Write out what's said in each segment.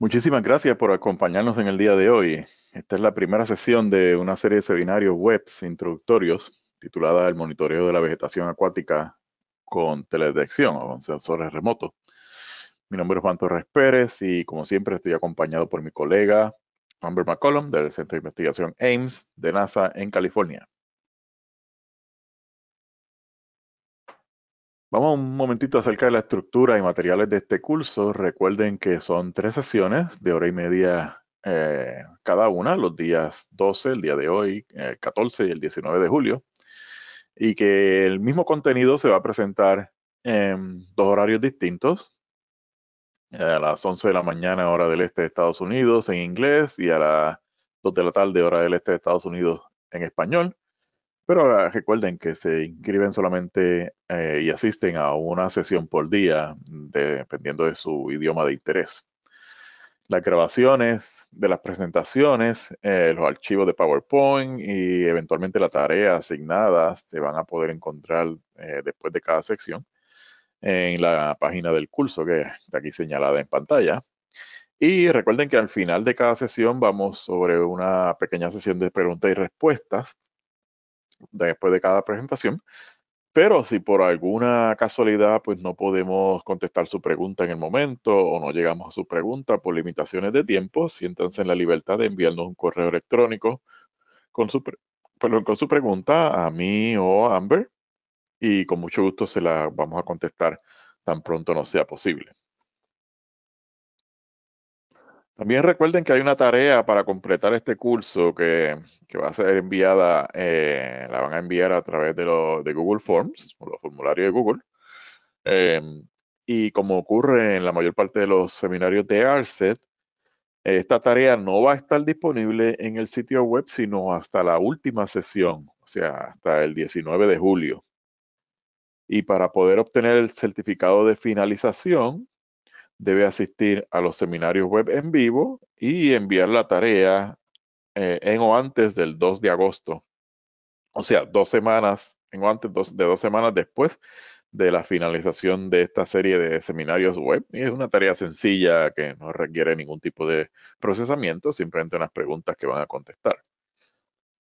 Muchísimas gracias por acompañarnos en el día de hoy. Esta es la primera sesión de una serie de seminarios web introductorios titulada El monitoreo de la vegetación acuática con teledetección o con sensores remotos. Mi nombre es Juan Torres Pérez y como siempre estoy acompañado por mi colega Amber McCollum del Centro de Investigación Ames de NASA en California. Vamos un momentito acerca de la estructura y materiales de este curso. Recuerden que son tres sesiones de hora y media eh, cada una, los días 12, el día de hoy, el eh, 14 y el 19 de julio. Y que el mismo contenido se va a presentar en dos horarios distintos. A las 11 de la mañana, hora del este de Estados Unidos, en inglés, y a las 2 de la tarde, hora del este de Estados Unidos, en español. Pero ah, recuerden que se inscriben solamente eh, y asisten a una sesión por día, dependiendo de su idioma de interés. Las grabaciones de las presentaciones, eh, los archivos de PowerPoint y eventualmente la tarea asignada se van a poder encontrar eh, después de cada sección en la página del curso que está aquí señalada en pantalla. Y recuerden que al final de cada sesión vamos sobre una pequeña sesión de preguntas y respuestas después de cada presentación. Pero si por alguna casualidad pues no podemos contestar su pregunta en el momento o no llegamos a su pregunta por limitaciones de tiempo, siéntanse en la libertad de enviarnos un correo electrónico con su, con su pregunta a mí o a Amber y con mucho gusto se la vamos a contestar tan pronto no sea posible. También recuerden que hay una tarea para completar este curso que, va a ser enviada, eh, la van a enviar a través de, de Google Forms, o los formularios de Google. Eh, y como ocurre en la mayor parte de los seminarios de ARSET, esta tarea no va a estar disponible en el sitio web sino hasta la última sesión, o sea, hasta el 19 de julio. Y para poder obtener el certificado de finalización, debe asistir a los seminarios web en vivo y enviar la tarea eh, en o antes del 2 de agosto. O sea, dos semanas, en o antes de dos semanas después de la finalización de esta serie de seminarios web. Y es una tarea sencilla que no requiere ningún tipo de procesamiento, simplemente unas preguntas que van a contestar.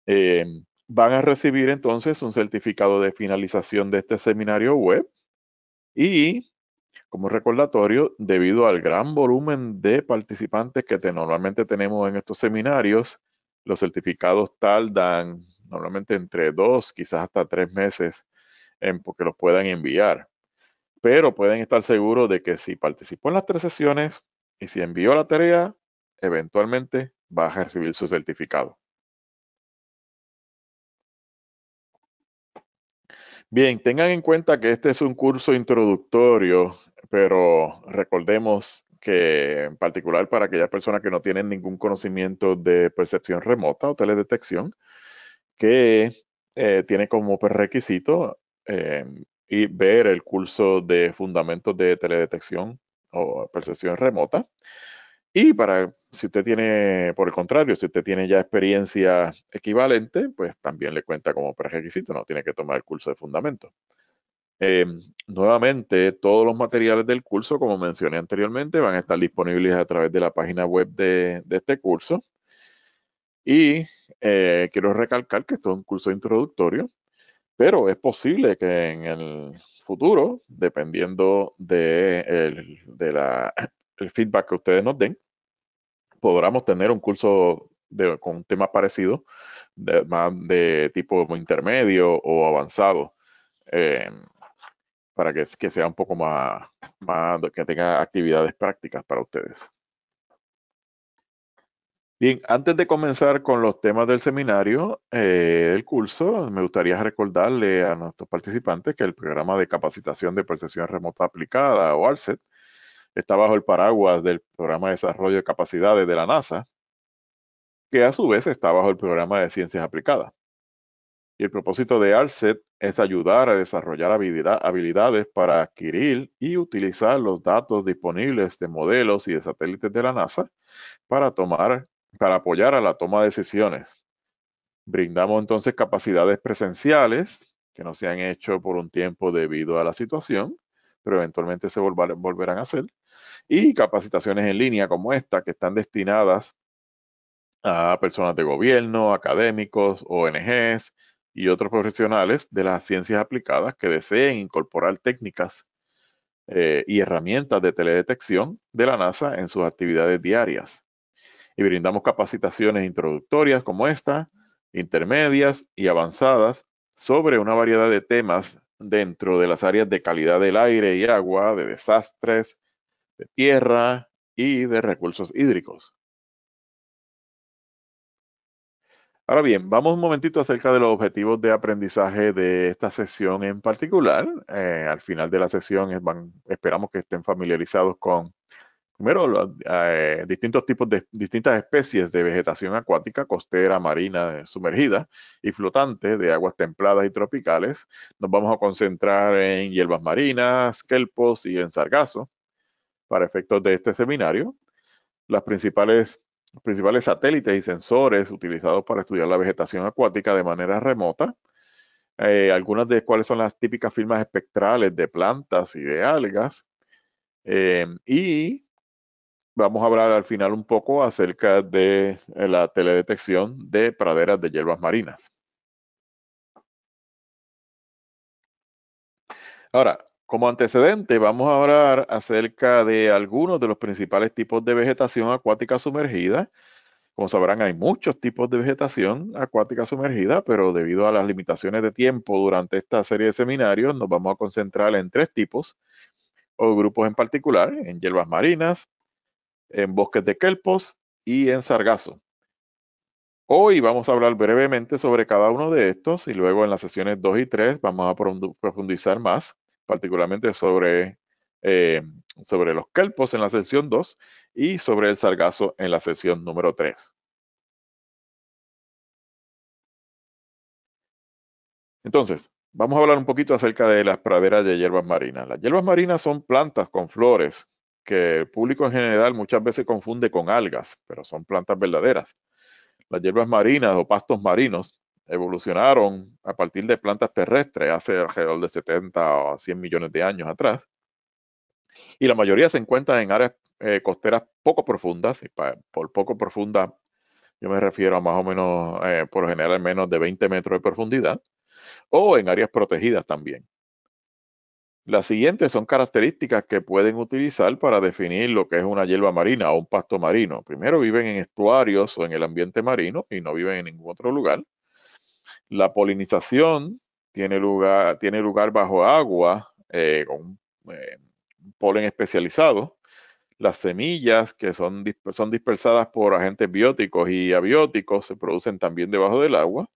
Em, van a recibir entonces un certificado de finalización de este seminario web y como recordatorio, debido al gran volumen de participantes que normalmente tenemos en estos seminarios, los certificados tardan normalmente entre dos, quizás hasta tres meses en que los puedan enviar. Pero pueden estar seguros de que si participó en las tres sesiones y si envió la tarea, eventualmente va a recibir su certificado. Bien, tengan en cuenta que este es un curso introductorio, pero recordemos que en particular para aquellas personas que no tienen ningún conocimiento de percepción remota o teledetección, que eh, tiene como requisito em, y ver el curso de fundamentos de teledetección o percepción remota. Y para, si usted tiene, por el contrario, si usted tiene ya experiencia equivalente, pues también le cuenta como prerequisito, no tiene que tomar el curso de fundamento. Em, nuevamente, todos los materiales del curso, como mencioné anteriormente, van a estar disponibles a través de la página web de, este curso. Y eh, quiero recalcar que esto es un curso introductorio, pero es posible que en el futuro, dependiendo del de, el feedback que ustedes nos den, podamos tener un curso con un tema parecido, de, más de tipo intermedio o avanzado, eh, para que, sea un poco más, que tenga actividades prácticas para ustedes. Bien, antes de comenzar con los temas del seminario, el eh, del curso, me gustaría recordarle a nuestros participantes que el programa de capacitación de percepción remota aplicada o ARCET está bajo el paraguas del Programa de Desarrollo de Capacidades de la NASA, que a su vez está bajo el Programa de Ciencias Aplicadas. Y el propósito de ARCET es ayudar a desarrollar habilidades para adquirir y utilizar los datos disponibles de modelos y de satélites de la NASA para, tomar, para apoyar a la toma de decisiones. Brindamos entonces capacidades presenciales que no se han hecho por un tiempo debido a la situación, pero eventualmente se volverán a hacer, y capacitaciones en línea como esta que están destinadas a personas de gobierno, académicos, ONGs y otros profesionales de las ciencias aplicadas que deseen incorporar técnicas eh, y herramientas de teledetección de la NASA en sus actividades diarias. Y brindamos capacitaciones introductorias como esta, intermedias y avanzadas sobre una variedad de temas dentro de las áreas de calidad del aire y agua, de desastres, de tierra y de recursos hídricos. Ahora bien, vamos un momentito acerca de los objetivos de aprendizaje de esta sesión en particular. Eh, al final de la sesión esperamos que estén familiarizados con, primero, eh, distintos tipos de distintas especies de vegetación acuática, costera, marina, sumergida y flotante de aguas templadas y tropicales. Nos vamos a concentrar en hierbas marinas, kelpos y en sargazo. Para efectos de este seminario, las principales, los principales satélites y sensores utilizados para estudiar la vegetación acuática de manera remota, eh, algunas de cuáles son las típicas firmas espectrales de plantas y de algas, eh, y vamos a hablar al final un poco acerca de eh, la teledetección de praderas de hierbas marinas. Ahora, como antecedente, vamos a hablar acerca de algunos de los principales tipos de vegetación acuática sumergida. Como sabrán, hay muchos tipos de vegetación acuática sumergida, pero debido a las limitaciones de tiempo durante esta serie de seminarios, nos vamos a concentrar en tres tipos o grupos en particular, en hierbas marinas, en bosques de kelpos y en sargazo. Hoy vamos a hablar brevemente sobre cada uno de estos y luego en las sesiones 2 y 3 vamos a profundizar más particularmente sobre, eh, sobre los kelpos en la sección 2 y sobre el sargazo en la sección número 3. Entonces, vamos a hablar un poquito acerca de las praderas de hierbas marinas. Las hierbas marinas son plantas con flores que el público en general muchas veces confunde con algas, pero son plantas verdaderas. Las hierbas marinas o pastos marinos evolucionaron a partir de plantas terrestres hace alrededor de 70 o 100 millones de años atrás. Y la mayoría se encuentra en áreas eh, costeras poco profundas, por poco profunda yo me refiero a más o menos, eh, por general, menos de 20 metros de profundidad, o en áreas protegidas también. Las siguientes son características que pueden utilizar para definir lo que es una hierba marina o un pasto marino. Primero, viven en estuarios o en el ambiente marino y no viven en ningún otro lugar. La polinización tiene lugar, tiene lugar bajo agua eh, con eh, polen especializado. Las semillas que son, son dispersadas por agentes bióticos y abióticos se producen también debajo del agua.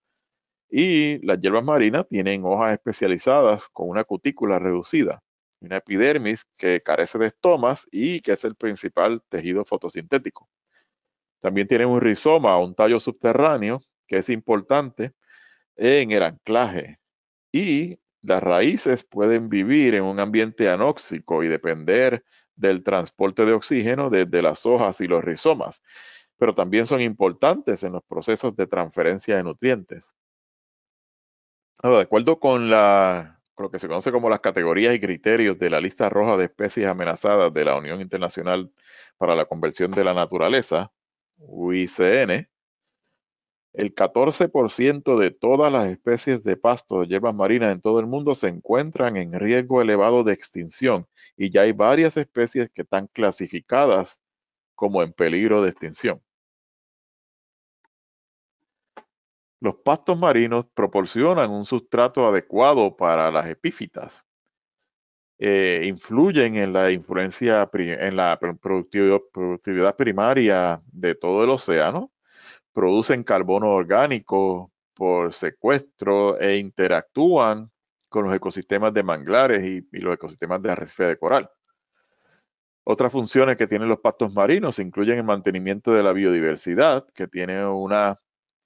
Y las hierbas marinas tienen hojas especializadas con una cutícula reducida, una epidermis que carece de estomas y que es el principal tejido fotosintético. También tienen un rizoma o un tallo subterráneo que es importante en el anclaje y las raíces pueden vivir en un ambiente anóxico y depender del transporte de oxígeno desde las hojas y los rizomas, pero también son importantes en los procesos de transferencia de nutrientes. de acuerdo con, con lo que se conoce como las categorías y criterios de la lista roja de especies amenazadas de la Unión Internacional para la Conversión de la Naturaleza, UICN, el 14% de todas las especies de pasto de hierbas marinas en todo el mundo se encuentran en riesgo elevado de extinción y ya hay varias especies que están clasificadas como en peligro de extinción. Los pastos marinos proporcionan un sustrato adecuado para las epífitas, eh, influyen en la influencia en la productividad primaria de todo el océano producen carbono orgánico por secuestro e interactúan con los ecosistemas de manglares y, los ecosistemas de arrecife de coral. Otras funciones que tienen los pastos marinos incluyen el mantenimiento de la biodiversidad, que tiene una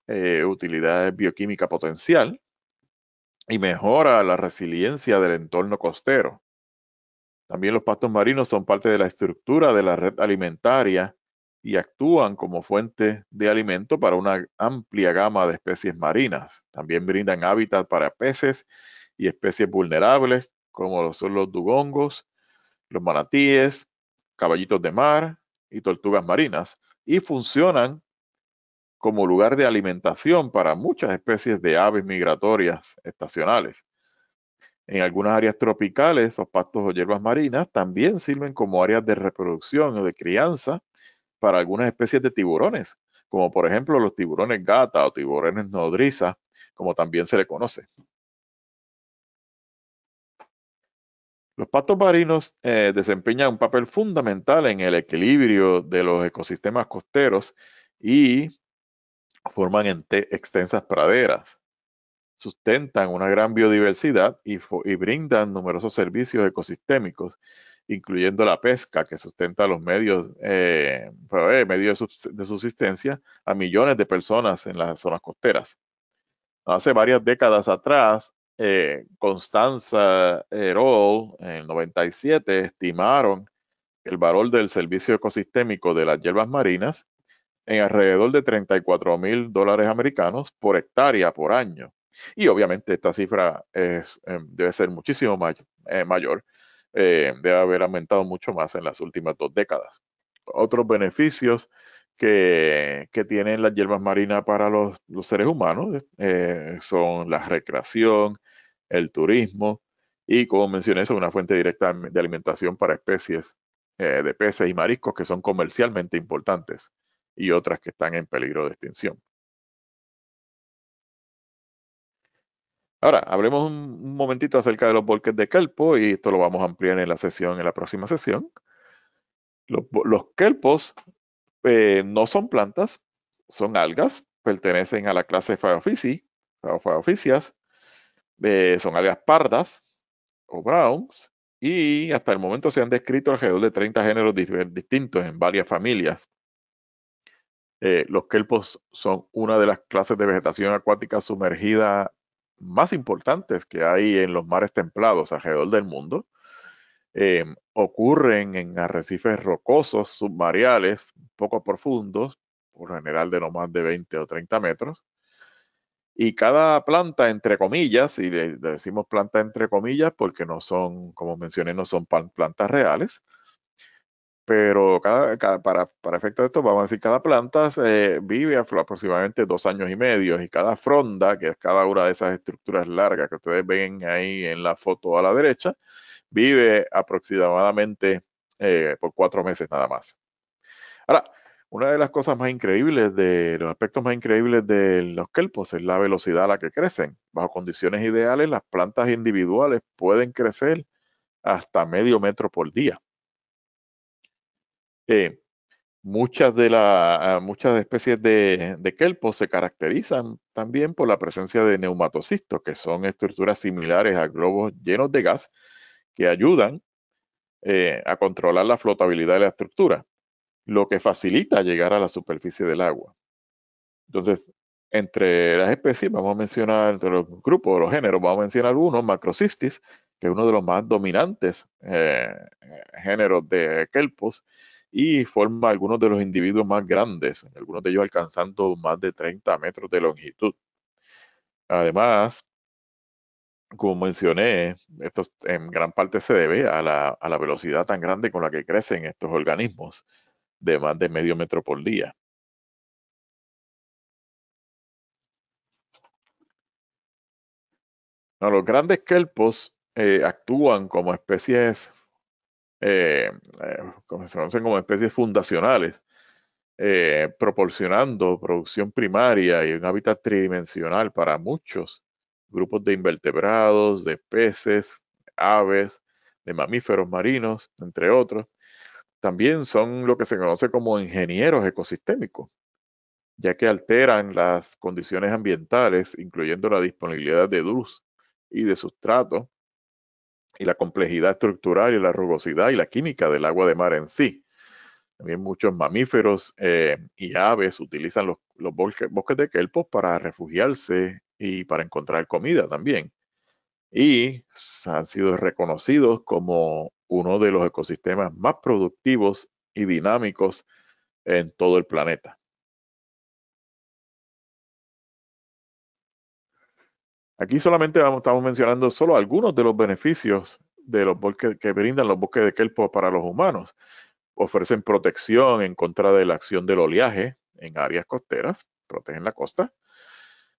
eh, utilidad bioquímica potencial y mejora la resiliencia del entorno costero. También los pastos marinos son parte de la estructura de la red alimentaria y actúan como fuente de alimento para una amplia gama de especies marinas. También brindan hábitat para peces y especies vulnerables como son los dugongos, los manatíes, caballitos de mar y tortugas marinas y funcionan como lugar de alimentación para muchas especies de aves migratorias estacionales. En algunas áreas tropicales, los pastos o hierbas marinas también sirven como áreas de reproducción o de crianza para algunas especies de tiburones, como por ejemplo los tiburones gata o tiburones nodriza, como también se le conoce. Los patos marinos eh, desempeñan un papel fundamental en el equilibrio de los ecosistemas costeros y forman extensas praderas, sustentan una gran biodiversidad y brindan numerosos servicios ecosistémicos incluyendo la pesca que sustenta los medios, eh, eh, medios de subsistencia a millones de personas en las zonas costeras. Hace varias décadas atrás, eh, Constanza Erol en el 97, estimaron el valor del servicio ecosistémico de las hierbas marinas en alrededor de 34 mil dólares americanos por hectárea por año. Y obviamente esta cifra es, em, debe ser muchísimo mayor eh, debe haber aumentado mucho más en las últimas dos décadas. Otros beneficios que, tienen las hierbas marinas para los, seres humanos eh, son la recreación, el turismo y, como mencioné, son una fuente directa de alimentación para especies eh, de peces y mariscos que son comercialmente importantes y otras que están en peligro de extinción. Ahora, hablemos un, momentito acerca de los volques de kelpo y esto lo vamos a ampliar en la sesión, en la próxima sesión. Los, kelpos eh, no son plantas, son algas, pertenecen a la clase Phaeophysi, eh, son algas pardas o browns, y hasta el momento se han descrito alrededor de 30 géneros distintos en varias familias. Eh, los kelpos son una de las clases de vegetación acuática sumergida más importantes que hay en los mares templados alrededor del mundo. Eh, ocurren en arrecifes rocosos submariales, poco profundos, por general de no más de 20 o 30 metros. Y cada planta, entre comillas, y decimos planta entre comillas porque no son, como mencioné, no son plantas reales, pero cada, para, para de esto, vamos a decir, cada planta vive aproximadamente dos años y medio y cada fronda, que es cada una de esas estructuras largas que ustedes ven ahí en la foto a la derecha, vive aproximadamente eh, por cuatro meses nada más. Ahora, una de las cosas más increíbles, de los aspectos más increíbles de los kelpos es la velocidad a la que crecen. Bajo condiciones ideales, las plantas individuales pueden crecer hasta medio metro por día muchas de ah, muchas especies de, kelpos se caracterizan también por la presencia de neumatocistos, que son estructuras similares a globos llenos de gas que ayudan eh, a controlar la flotabilidad de la estructura, lo que facilita llegar a la superficie del agua. Entonces, entre las especies, vamos a mencionar, entre los grupos, los géneros, vamos a mencionar uno, Macrocystis, que es uno de los más dominantes eh, géneros de kelpos, y forma algunos de los individuos más grandes, algunos de ellos alcanzando más de 30 metros de longitud. Además, como mencioné, esto en gran parte se debe a la, a la velocidad tan grande con la que crecen estos organismos, de más de medio metro por día. los grandes kelpos eh, actúan como especies eh, eh, como se conocen como especies fundacionales, eh, proporcionando producción primaria y un hábitat tridimensional para muchos grupos de invertebrados, de peces, aves, de mamíferos marinos, entre otros. También son lo que se conoce como ingenieros ecosistémicos, ya que alteran las condiciones ambientales, incluyendo la disponibilidad de luz y de sustrato, y la complejidad estructural y la rugosidad y la química del agua de mar en sí. También muchos mamíferos eh, y aves utilizan los, los bosques, bosques, de kelpos para refugiarse y para encontrar comida también. Y han sido reconocidos como uno de los ecosistemas más productivos y dinámicos en todo el planeta. Aquí solamente estamos mencionando solo algunos de los beneficios de los bosques que brindan los bosques de kelpos para los humanos. Ofrecen protección en contra de la acción del oleaje en áreas costeras, protegen la costa.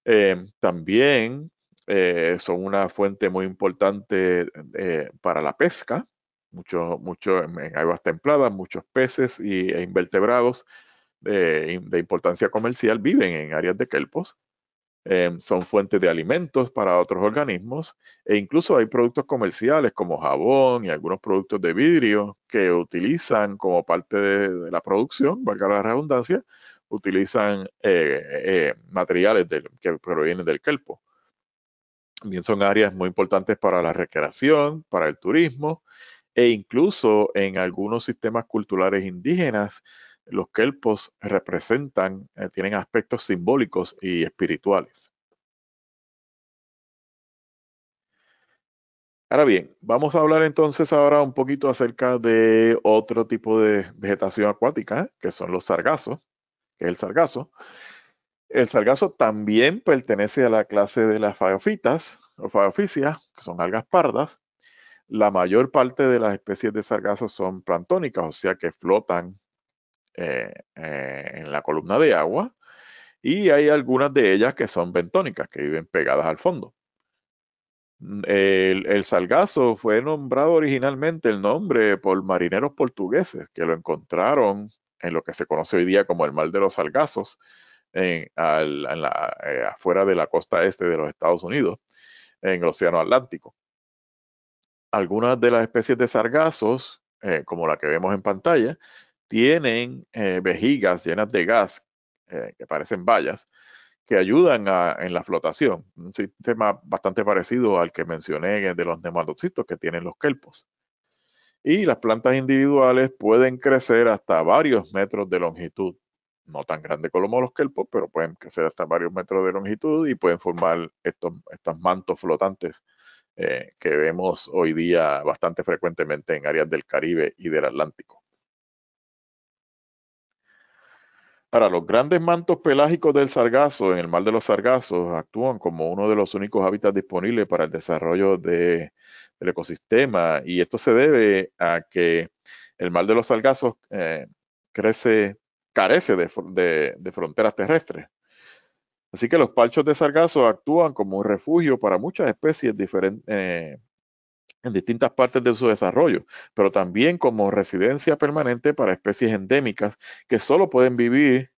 Eh, también eh, son una fuente muy importante eh, para la pesca, muchos muchos en aguas templadas, muchos peces e invertebrados de importancia comercial viven en áreas de kelpos. Em, son fuentes de alimentos para otros organismos e incluso hay productos comerciales como jabón y algunos productos de vidrio que utilizan como parte de, la producción, valga la redundancia, utilizan eh, eh, eh, materiales que provienen del kelpo. También son áreas muy importantes para la recreación, para el turismo e incluso en algunos sistemas culturales indígenas los kelpos representan, eh, tienen aspectos simbólicos y espirituales. Ahora bien, vamos a hablar entonces ahora un poquito acerca de otro tipo de vegetación acuática, que son los sargazos, que es el sargazo. El sargazo también pertenece a la clase de las fagofitas o fagoficias, que son algas pardas. La mayor parte de las especies de sargazos son planctónicas, o sea que flotan eh, eh, en la columna de agua y hay algunas de ellas que son bentónicas, que viven pegadas al fondo. Mm, el, salgazo fue nombrado originalmente el nombre por marineros portugueses que lo encontraron en lo que se conoce hoy día como el mar de los salgazos, en, la, eh, afuera de la costa este de los Estados Unidos, en el Océano Atlántico. Algunas de las especies de sargazos, como la que vemos en pantalla, tienen eh, vejigas llenas de gas eh, que parecen vallas que ayudan en la flotación. Un sistema bastante parecido al que mencioné de los nematocitos que tienen los kelpos. Y las plantas individuales pueden crecer hasta varios metros de longitud, no tan grande como los kelpos, pero pueden crecer hasta varios metros de longitud y pueden formar estos, mantos flotantes eh, que vemos hoy día bastante frecuentemente en áreas del Caribe y del Atlántico. Ahora, los grandes mantos pelágicos del sargazo en el mar de los sargazos actúan como uno de los únicos hábitats disponibles para el desarrollo del ecosistema y esto se debe a que el mar de los sargazos eh, crece, carece de, fronteras terrestres. Así que los palchos de sargazo actúan como un refugio para muchas especies diferentes, eh, en distintas partes de su desarrollo, pero también como residencia permanente para especies endémicas que solo pueden vivir,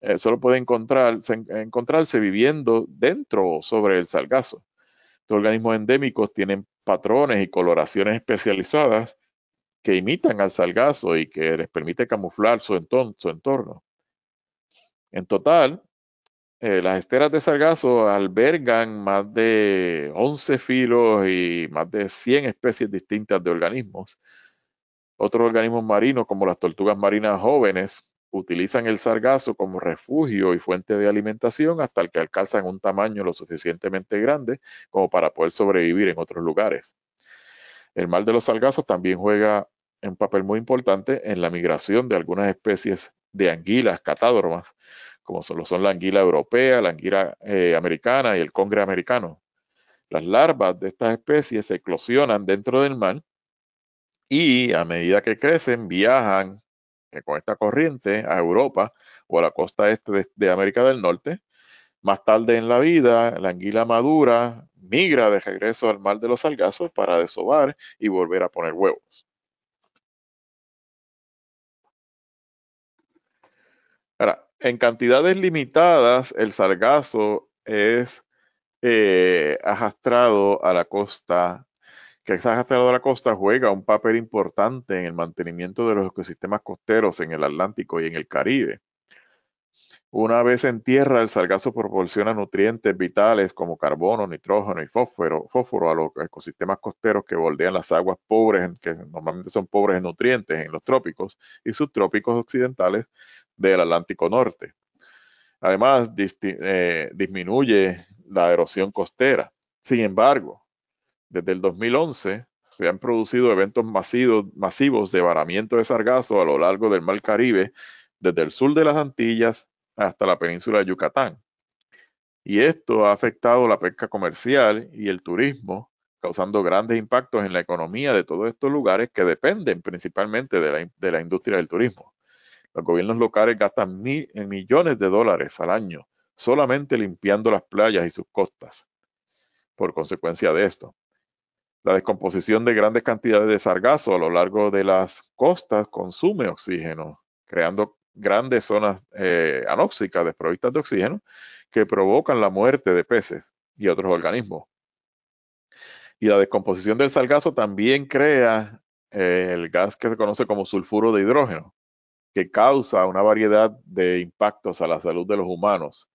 eh, solo pueden encontrarse, encontrarse viviendo dentro o sobre el salgazo. Los organismos endémicos tienen patrones y coloraciones especializadas que imitan al salgazo y que les permite camuflar su, entorno. En total, eh, las esteras de sargazo albergan más de 11 filos y más de 100 especies distintas de organismos. Otros organismos marinos, como las tortugas marinas jóvenes, utilizan el sargazo como refugio y fuente de alimentación hasta el que alcanzan un tamaño lo suficientemente grande como para poder sobrevivir en otros lugares. El mal de los sargazos también juega un papel muy importante en la migración de algunas especies de anguilas catádromas como son, son la anguila europea, la anguila eh, americana y el congre americano. Las larvas de estas especies se eclosionan dentro del mar y a medida que crecen viajan eh, con esta corriente a Europa o a la costa este de, América del Norte. Más tarde en la vida, la anguila madura migra de regreso al mar de los salgazos para desovar y volver a poner huevos. Ahora, en cantidades limitadas, el sargazo es ajastrado eh, arrastrado a la costa, que es arrastrado a la costa juega un papel importante en el mantenimiento de los ecosistemas costeros en el Atlántico y en el Caribe. Una vez en tierra, el sargazo proporciona nutrientes vitales como carbono, nitrógeno y fósforo, fósforo a los ecosistemas costeros que bordean las aguas pobres, que normalmente son pobres en nutrientes en los trópicos y subtrópicos occidentales, del Atlántico Norte. Además, eh, disminuye la erosión costera. Sin embargo, desde el 2011 se han producido eventos masivos, de varamiento de sargazo a lo largo del Mar Caribe, desde el sur de las Antillas hasta la península de Yucatán. Y esto ha afectado la pesca comercial y el turismo, causando grandes impactos en la economía de todos estos lugares que dependen principalmente de la industria del turismo. Los gobiernos locales gastan mil, eh, millones de dólares al año solamente limpiando las playas y sus costas. Por consecuencia de esto, la descomposición de grandes cantidades de sargazo a lo largo de las costas consume oxígeno, creando grandes zonas eh, anóxicas desprovistas de oxígeno que provocan la muerte de peces y otros organismos. Y la descomposición del sargazo también crea eh, el gas que se conoce como sulfuro de hidrógeno, que causa una variedad de impactos a la salud de los humanos.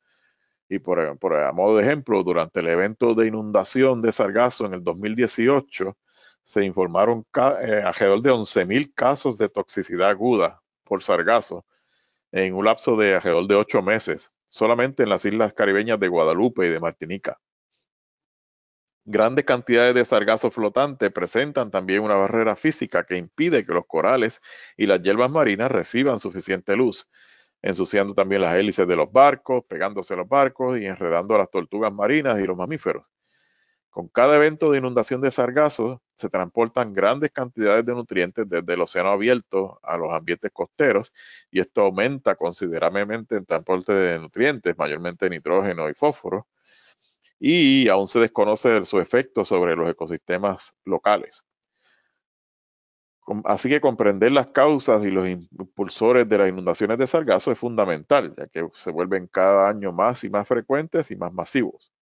Y por, a modo de ejemplo, durante el evento de inundación de Sargazo en el 2018, se informaron eh, alrededor de 11.000 casos de toxicidad aguda por sargazo en un lapso de alrededor de ocho meses, solamente en las islas caribeñas de Guadalupe y de Martinica. Grandes cantidades de sargazo flotante presentan también una barrera física que impide que los corales y las hierbas marinas reciban suficiente luz, ensuciando también las hélices de los barcos, pegándose a los barcos y enredando a las tortugas marinas y los mamíferos. Con cada evento de inundación de sargazo se transportan grandes cantidades de nutrientes desde el océano abierto a los ambientes costeros y esto aumenta considerablemente el transporte de nutrientes, mayormente nitrógeno y fósforo, y aún se desconoce su efecto sobre los ecosistemas locales. Así que comprender las causas y los impulsores de las inundaciones de sargazo es fundamental, ya que se vuelven cada año más y más frecuentes y más masivos.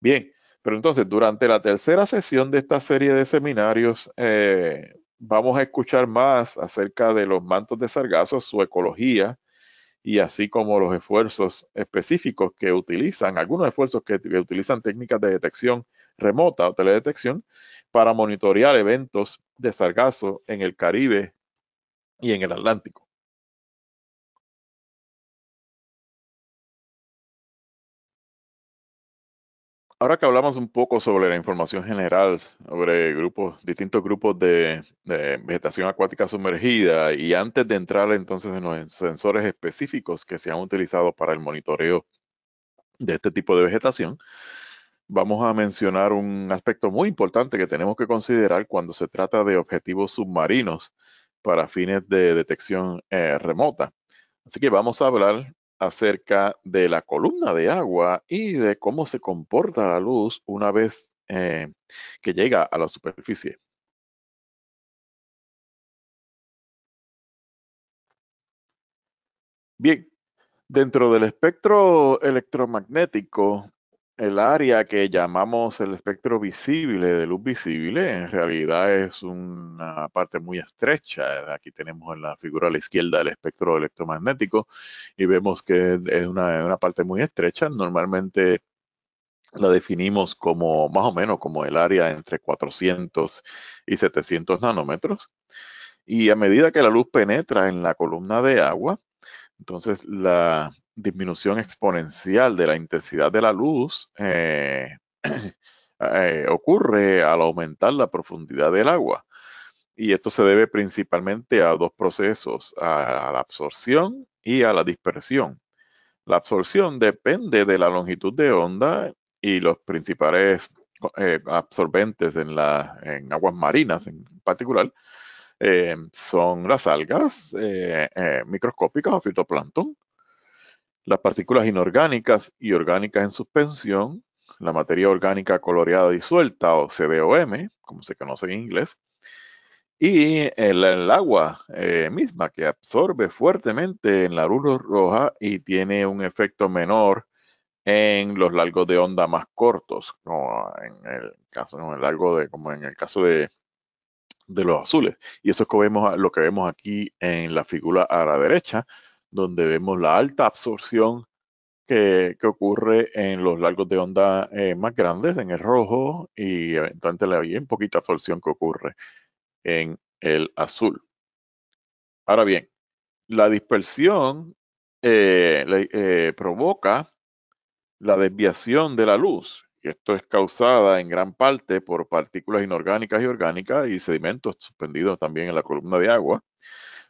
Bien, pero entonces durante la tercera sesión de esta serie de seminarios eh, vamos a escuchar más acerca de los mantos de sargazo, su ecología, y así como los esfuerzos específicos que utilizan, algunos esfuerzos que, utilizan técnicas de detección remota o teledetección para monitorear eventos de sargazo en el Caribe y en el Atlántico. Ahora que hablamos un poco sobre la información general, sobre grupos, distintos grupos de, vegetación acuática sumergida, y antes de entrar entonces en los sensores específicos que se han utilizado para el monitoreo de este tipo de vegetación, vamos a mencionar un aspecto muy importante que tenemos que considerar cuando se trata de objetivos submarinos para fines de detección eh, remota. Así que vamos a hablar acerca de la columna de agua y de cómo se comporta la luz una vez eh, que llega a la superficie. Bien, dentro del espectro electromagnético el área que llamamos el espectro visible de luz visible en realidad es una parte muy estrecha. Aquí tenemos en la figura a la izquierda el espectro electromagnético y vemos que es una, parte muy estrecha. Normalmente la definimos como más o menos como el área entre 400 y 700 nanómetros. Y a medida que la luz penetra en la columna de agua, entonces, la disminución exponencial de la intensidad de la luz eh, eh, ocurre al aumentar la profundidad del agua. Y esto se debe principalmente a dos procesos, a la absorción y a la dispersión. La absorción depende de la longitud de onda y los principales eh, absorbentes en, en aguas marinas en particular eh, son las algas eh, eh, microscópicas o fitoplancton, las partículas inorgánicas y orgánicas en suspensión, la materia orgánica coloreada disuelta o CDOM, como se conoce en inglés, y el, agua misma que absorbe fuertemente en la luz roja y tiene un efecto menor en los largos de onda más cortos, en el caso, largo de, como en el caso de de los azules. Y eso es que vemos, lo que vemos aquí en la figura a la derecha, donde vemos la alta absorción que, ocurre en los largos de onda eh, más grandes, en el rojo, y eventualmente la bien poquita absorción que ocurre en el azul. Ahora bien, la dispersión eh, eh, provoca la desviación de la luz esto es causada en gran parte por partículas inorgánicas y orgánicas y sedimentos suspendidos también en la columna de agua.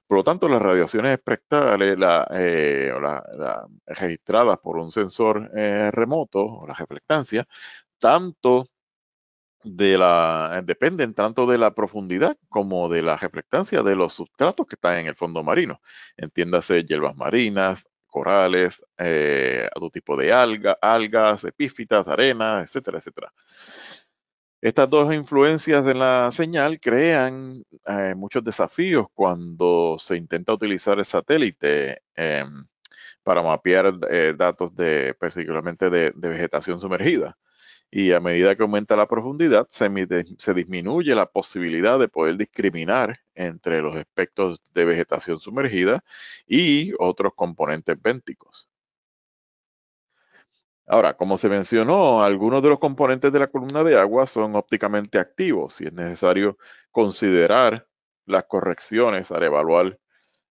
Por lo tanto, las radiaciones espectrales eh, registradas por un sensor eh, remoto o la reflectancia, tanto de la, dependen tanto de la profundidad como de la reflectancia de los sustratos que están en el fondo marino. Entiéndase hierbas marinas, corales, eh, tipo de alga, algas, epífitas, arena, etcétera, etcétera. Estas dos influencias de la señal crean eh, muchos desafíos cuando se intenta utilizar el satélite em, para mapear eh, datos de, particularmente de, vegetación sumergida y a medida que aumenta la profundidad, se, disminuye la posibilidad de poder discriminar entre los aspectos de vegetación sumergida y otros componentes bénticos. Ahora, como se mencionó, algunos de los componentes de la columna de agua son ópticamente activos y es necesario considerar las correcciones al evaluar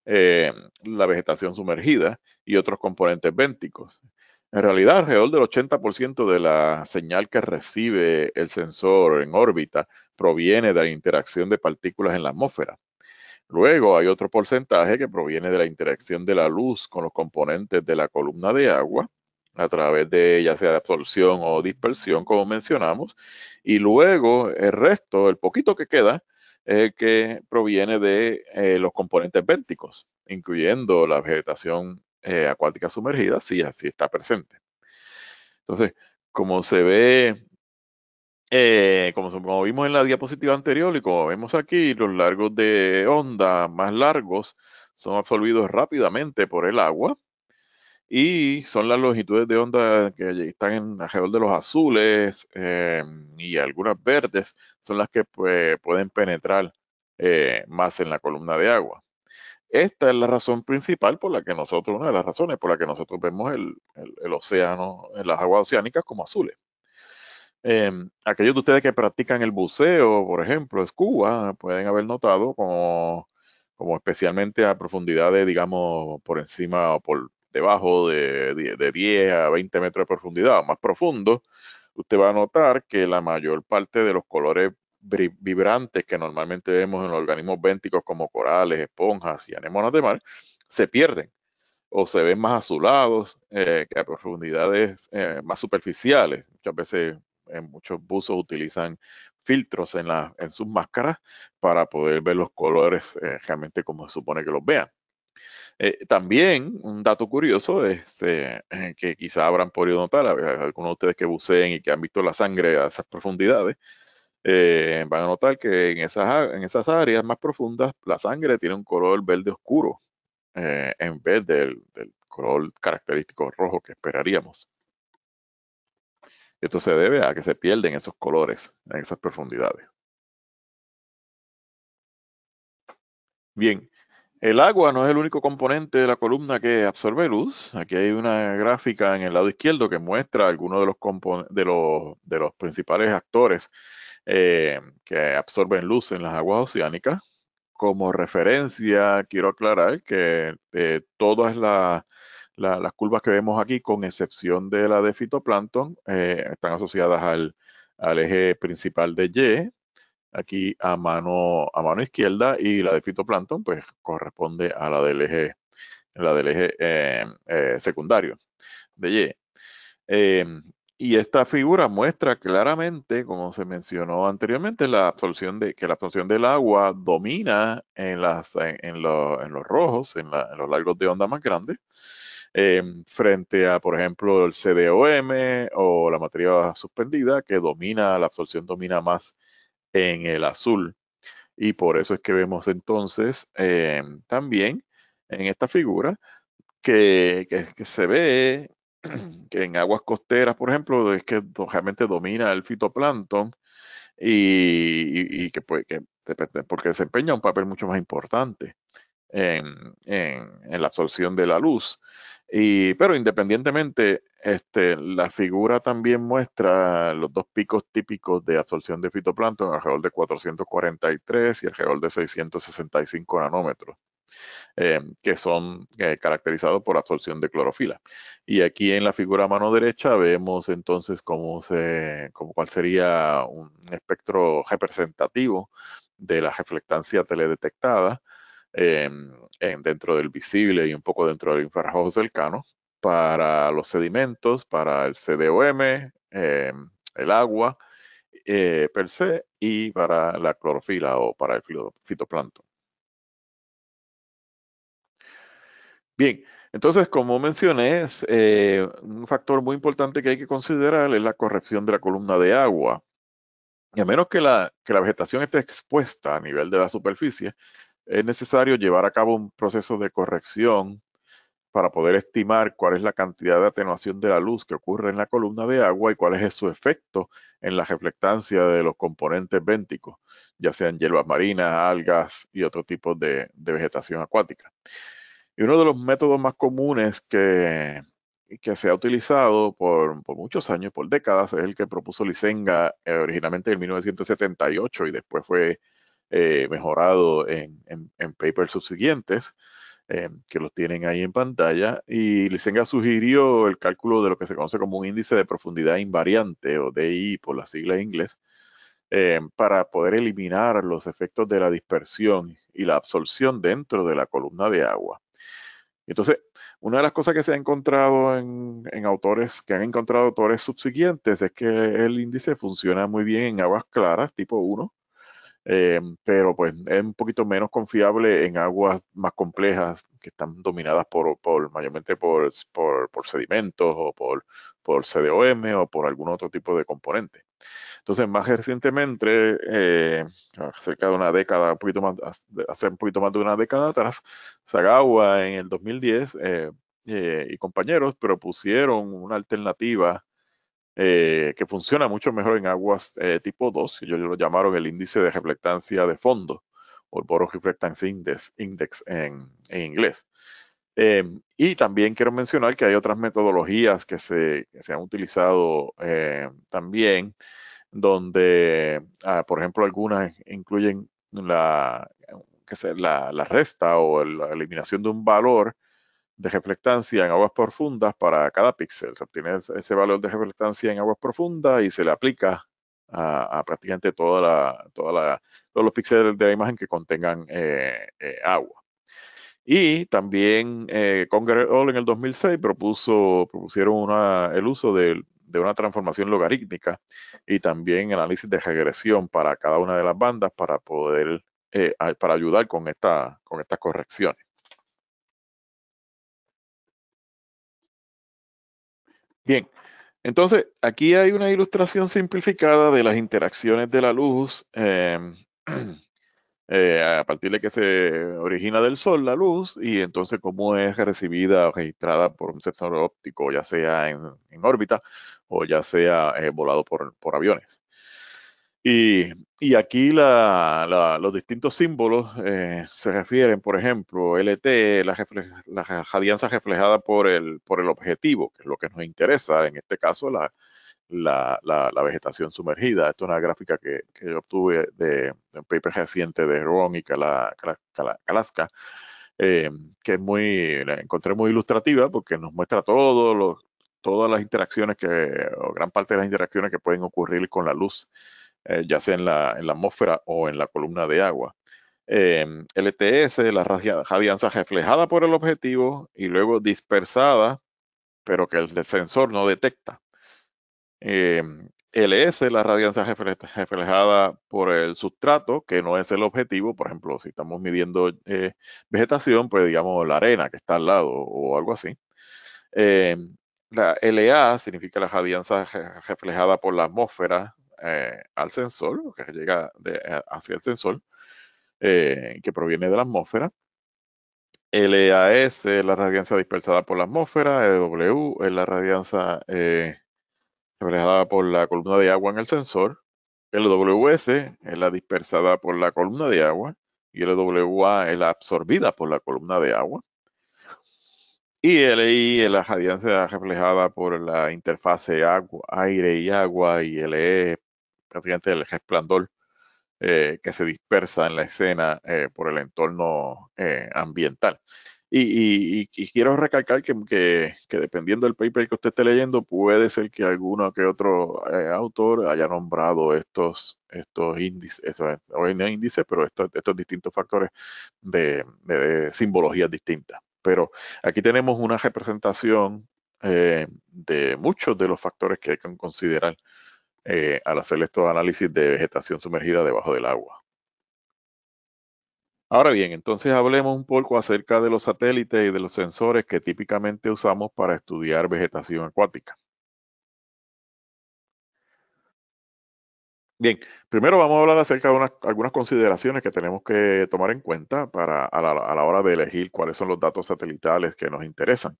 eh, la vegetación sumergida y otros componentes bénticos. En realidad, alrededor del 80% de la señal que recibe el sensor en órbita proviene de la interacción de partículas en la atmósfera. Luego hay otro porcentaje que proviene de la interacción de la luz con los componentes de la columna de agua a través de ya sea de absorción o dispersión, como mencionamos, y luego el resto, el poquito que queda, que proviene de eh, los componentes bénticos, incluyendo la vegetación eh, acuática sumergida, sí, así está presente. Entonces, como se ve, eh, como, vimos en la diapositiva anterior y como vemos aquí, los largos de onda más largos son absorbidos rápidamente por el agua y son las longitudes de onda que están en alrededor de los azules eh, y algunas verdes son las que pues, pueden penetrar eh, más en la columna de agua. Esta es la razón principal por la que nosotros, una de las razones por la que nosotros vemos el, océano, las aguas oceánicas como azules. Em, aquellos de ustedes que practican el buceo, por ejemplo, escuba, pueden haber notado como, especialmente a profundidades, digamos, por encima o por debajo de, de 10 a 20 metros de profundidad, o más profundo, usted va a notar que la mayor parte de los colores vibrantes que normalmente vemos en organismos bénticos como corales, esponjas y anémonas de mar, se pierden o se ven más azulados eh, que a profundidades eh, más superficiales. Muchas veces en eh, muchos buzos utilizan filtros en, la, en sus máscaras para poder ver los colores realmente como se supone que los vean. también un dato curioso es este, que quizá habrán podido notar, algunos de ustedes que buceen y que han visto la sangre a esas profundidades, eh, van a notar que en esas, en esas áreas más profundas la sangre tiene un color verde oscuro eh, en vez del, color característico rojo que esperaríamos. Esto se debe a que se pierden esos colores en esas profundidades. Bien, el agua no es el único componente de la columna que absorbe luz. Aquí hay una gráfica en el lado izquierdo que muestra algunos de los, de de los principales actores eh, que absorben luz en las aguas oceánicas. Como referencia, quiero aclarar que eh, todas las, curvas que vemos aquí, con excepción de la de fitoplancton, eh, están asociadas al, eje principal de Y, aquí a mano, a mano izquierda, y la de fitoplancton pues, corresponde a la del eje, la del eje eh, secundario de Y. Y esta figura muestra claramente, como se mencionó anteriormente, la absorción de, que la absorción del agua domina en, las, en, los rojos, en, los largos de onda más grandes, eh, frente a, por ejemplo, el CDOM o la materia suspendida, que domina, la absorción domina más en el azul. Y por eso es que vemos entonces eh, también en esta figura que se ve que en aguas costeras, por ejemplo, es que realmente domina el fitoplancton y, que, pues, pues porque desempeña un papel mucho más importante en, la absorción de la luz. pero independientemente, este, la figura también muestra los dos picos típicos de absorción de fitoplancton, alrededor de 443 y alrededor de 665 nanómetros. Eh, que son eh, caracterizados por absorción de clorofila. Y aquí en la figura a mano derecha vemos entonces cómo se, cómo, cuál sería un espectro representativo de la reflectancia teledetectada eh, dentro del visible y un poco dentro del infrarrojo cercano para los sedimentos, para el CDOM, el agua per se y para la clorofila o para el fitoplancton. Bien, entonces, como mencioné, es, eh, un factor muy importante que hay que considerar es la corrección de la columna de agua. Y a menos que la, vegetación esté expuesta a nivel de la superficie, es necesario llevar a cabo un proceso de corrección para poder estimar cuál es la cantidad de atenuación de la luz que ocurre en la columna de agua y cuál es su efecto en la reflectancia de los componentes bénticos, ya sean hierbas marinas, algas y otro tipo de vegetación acuática. Y uno de los métodos más comunes que, que se ha utilizado por, muchos años, por décadas, es el que propuso Lisenga eh, originalmente en 1978 y después fue eh, mejorado en, papers subsiguientes, eh, que los tienen ahí en pantalla. Y Lisenga sugirió el cálculo de lo que se conoce como un índice de profundidad invariante, o DI por la sigla en inglés, para poder eliminar los efectos de la dispersión y la absorción dentro de la columna de agua. Entonces, una de las cosas que se ha encontrado en, autores, que han encontrado autores subsiguientes, es que el índice funciona muy bien en aguas claras, tipo 1, em, pero pues, es un poquito menos confiable en aguas más complejas que están dominadas por, mayormente por, sedimentos o por, por CDOM o por algún otro tipo de componente. Entonces, más recientemente, eh, cerca de una década, poquito hace un poquito más de una década atrás, Sagawa en el 2010 eh, eh, y compañeros propusieron una alternativa que funciona mucho mejor en aguas tipo 2, ellos lo llamaron el índice de reflectancia de fondo, o el Borough Reflectance Index, en, inglés. y también quiero mencionar que hay otras metodologías que se, han utilizado también donde, ah, por ejemplo, algunas incluyen la, que la, resta o la eliminación de un valor de reflectancia en aguas profundas para cada píxel. Se obtiene ese valor de reflectancia en aguas profundas y se le aplica a, prácticamente toda la, todos los píxeles de la imagen que contengan eh, eh, agua. Y también eh, Conger en el 2006 propuso, propusieron el uso del de una transformación logarítmica y también análisis de regresión para cada una de las bandas para poder eh, para ayudar con esta con estas correcciones. Bien, entonces aquí hay una ilustración simplificada de las interacciones de la luz em, eh, a partir de que se origina del sol la luz y entonces cómo es recibida o registrada por un sensor óptico, ya sea en, en órbita o ya sea eh, volado por, aviones. Y, y aquí los distintos símbolos eh, se refieren, por ejemplo, LT, la, refle la radianza reflejada por el, por el objetivo, que es lo que nos interesa, en este caso la, la, la, vegetación sumergida. Esto es una gráfica que, yo obtuve de, un paper reciente de Ron y Kalaska, eh, que es muy, la encontré muy ilustrativa porque nos muestra todos los, todas las interacciones que, o gran parte de las interacciones que pueden ocurrir con la luz, eh, ya sea en la, atmósfera o en la columna de agua. Em, LTS, e la radianza reflejada por el objetivo y luego dispersada, pero que el sensor no detecta. Em, LS, e la radianza reflejada por el sustrato, que no es el objetivo, por ejemplo, si estamos midiendo eh, vegetación, pues digamos la arena que está al lado o algo así. Em, la LA significa la radianza reflejada por la atmósfera eh, al sensor, que llega eh, hacia el sensor, eh, que proviene de la atmósfera. LAS es la radianza dispersada por la atmósfera, e W es la radianza reflejada por la columna de agua en el sensor, LWS es la dispersada por la columna de agua y LWA es la absorbida por la columna de agua. Y la la radiancia reflejada por la interfase agua, aire y agua, y e es prácticamente el resplandor eh, que se dispersa en la escena eh, por el entorno eh, ambiental. Y, quiero recalcar que, dependiendo del paper que usted esté leyendo, puede ser que alguno que otro autor haya nombrado estos, estos índices, o no índices, pero estos, estos distintos factores de, de simbologías distintas. Pero aquí tenemos una representación eh, de muchos de los factores que hay que considerar eh, al hacer estos análisis de vegetación sumergida debajo del agua. Ahora bien, entonces hablemos un poco acerca de los satélites y de los sensores que típicamente usamos para estudiar vegetación acuática. Bien, primero vamos a hablar acerca de algunas consideraciones que tenemos que tomar en cuenta para, a la, hora de elegir cuáles son los datos satelitales que nos interesan.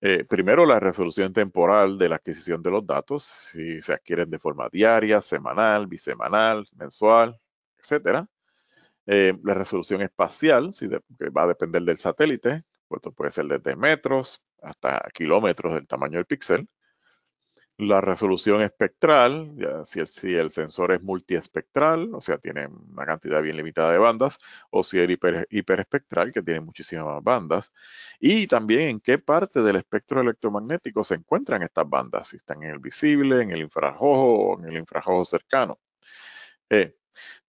Eh, primero, la resolución temporal de la adquisición de los datos, si se adquieren de forma diaria, semanal, bisemanal, mensual, etcétera. Eh, la resolución espacial, que va a depender del satélite, puesto puede ser desde metros hasta kilómetros del tamaño del píxel la resolución espectral, si, el, sensor es multiespectral, o sea, tiene una cantidad bien limitada de bandas, o si es hiper, hiperespectral, que tiene muchísimas más bandas, y también en qué parte del espectro electromagnético se encuentran estas bandas, si están en el visible, en el infrarrojo o en el infrarrojo cercano. Eh,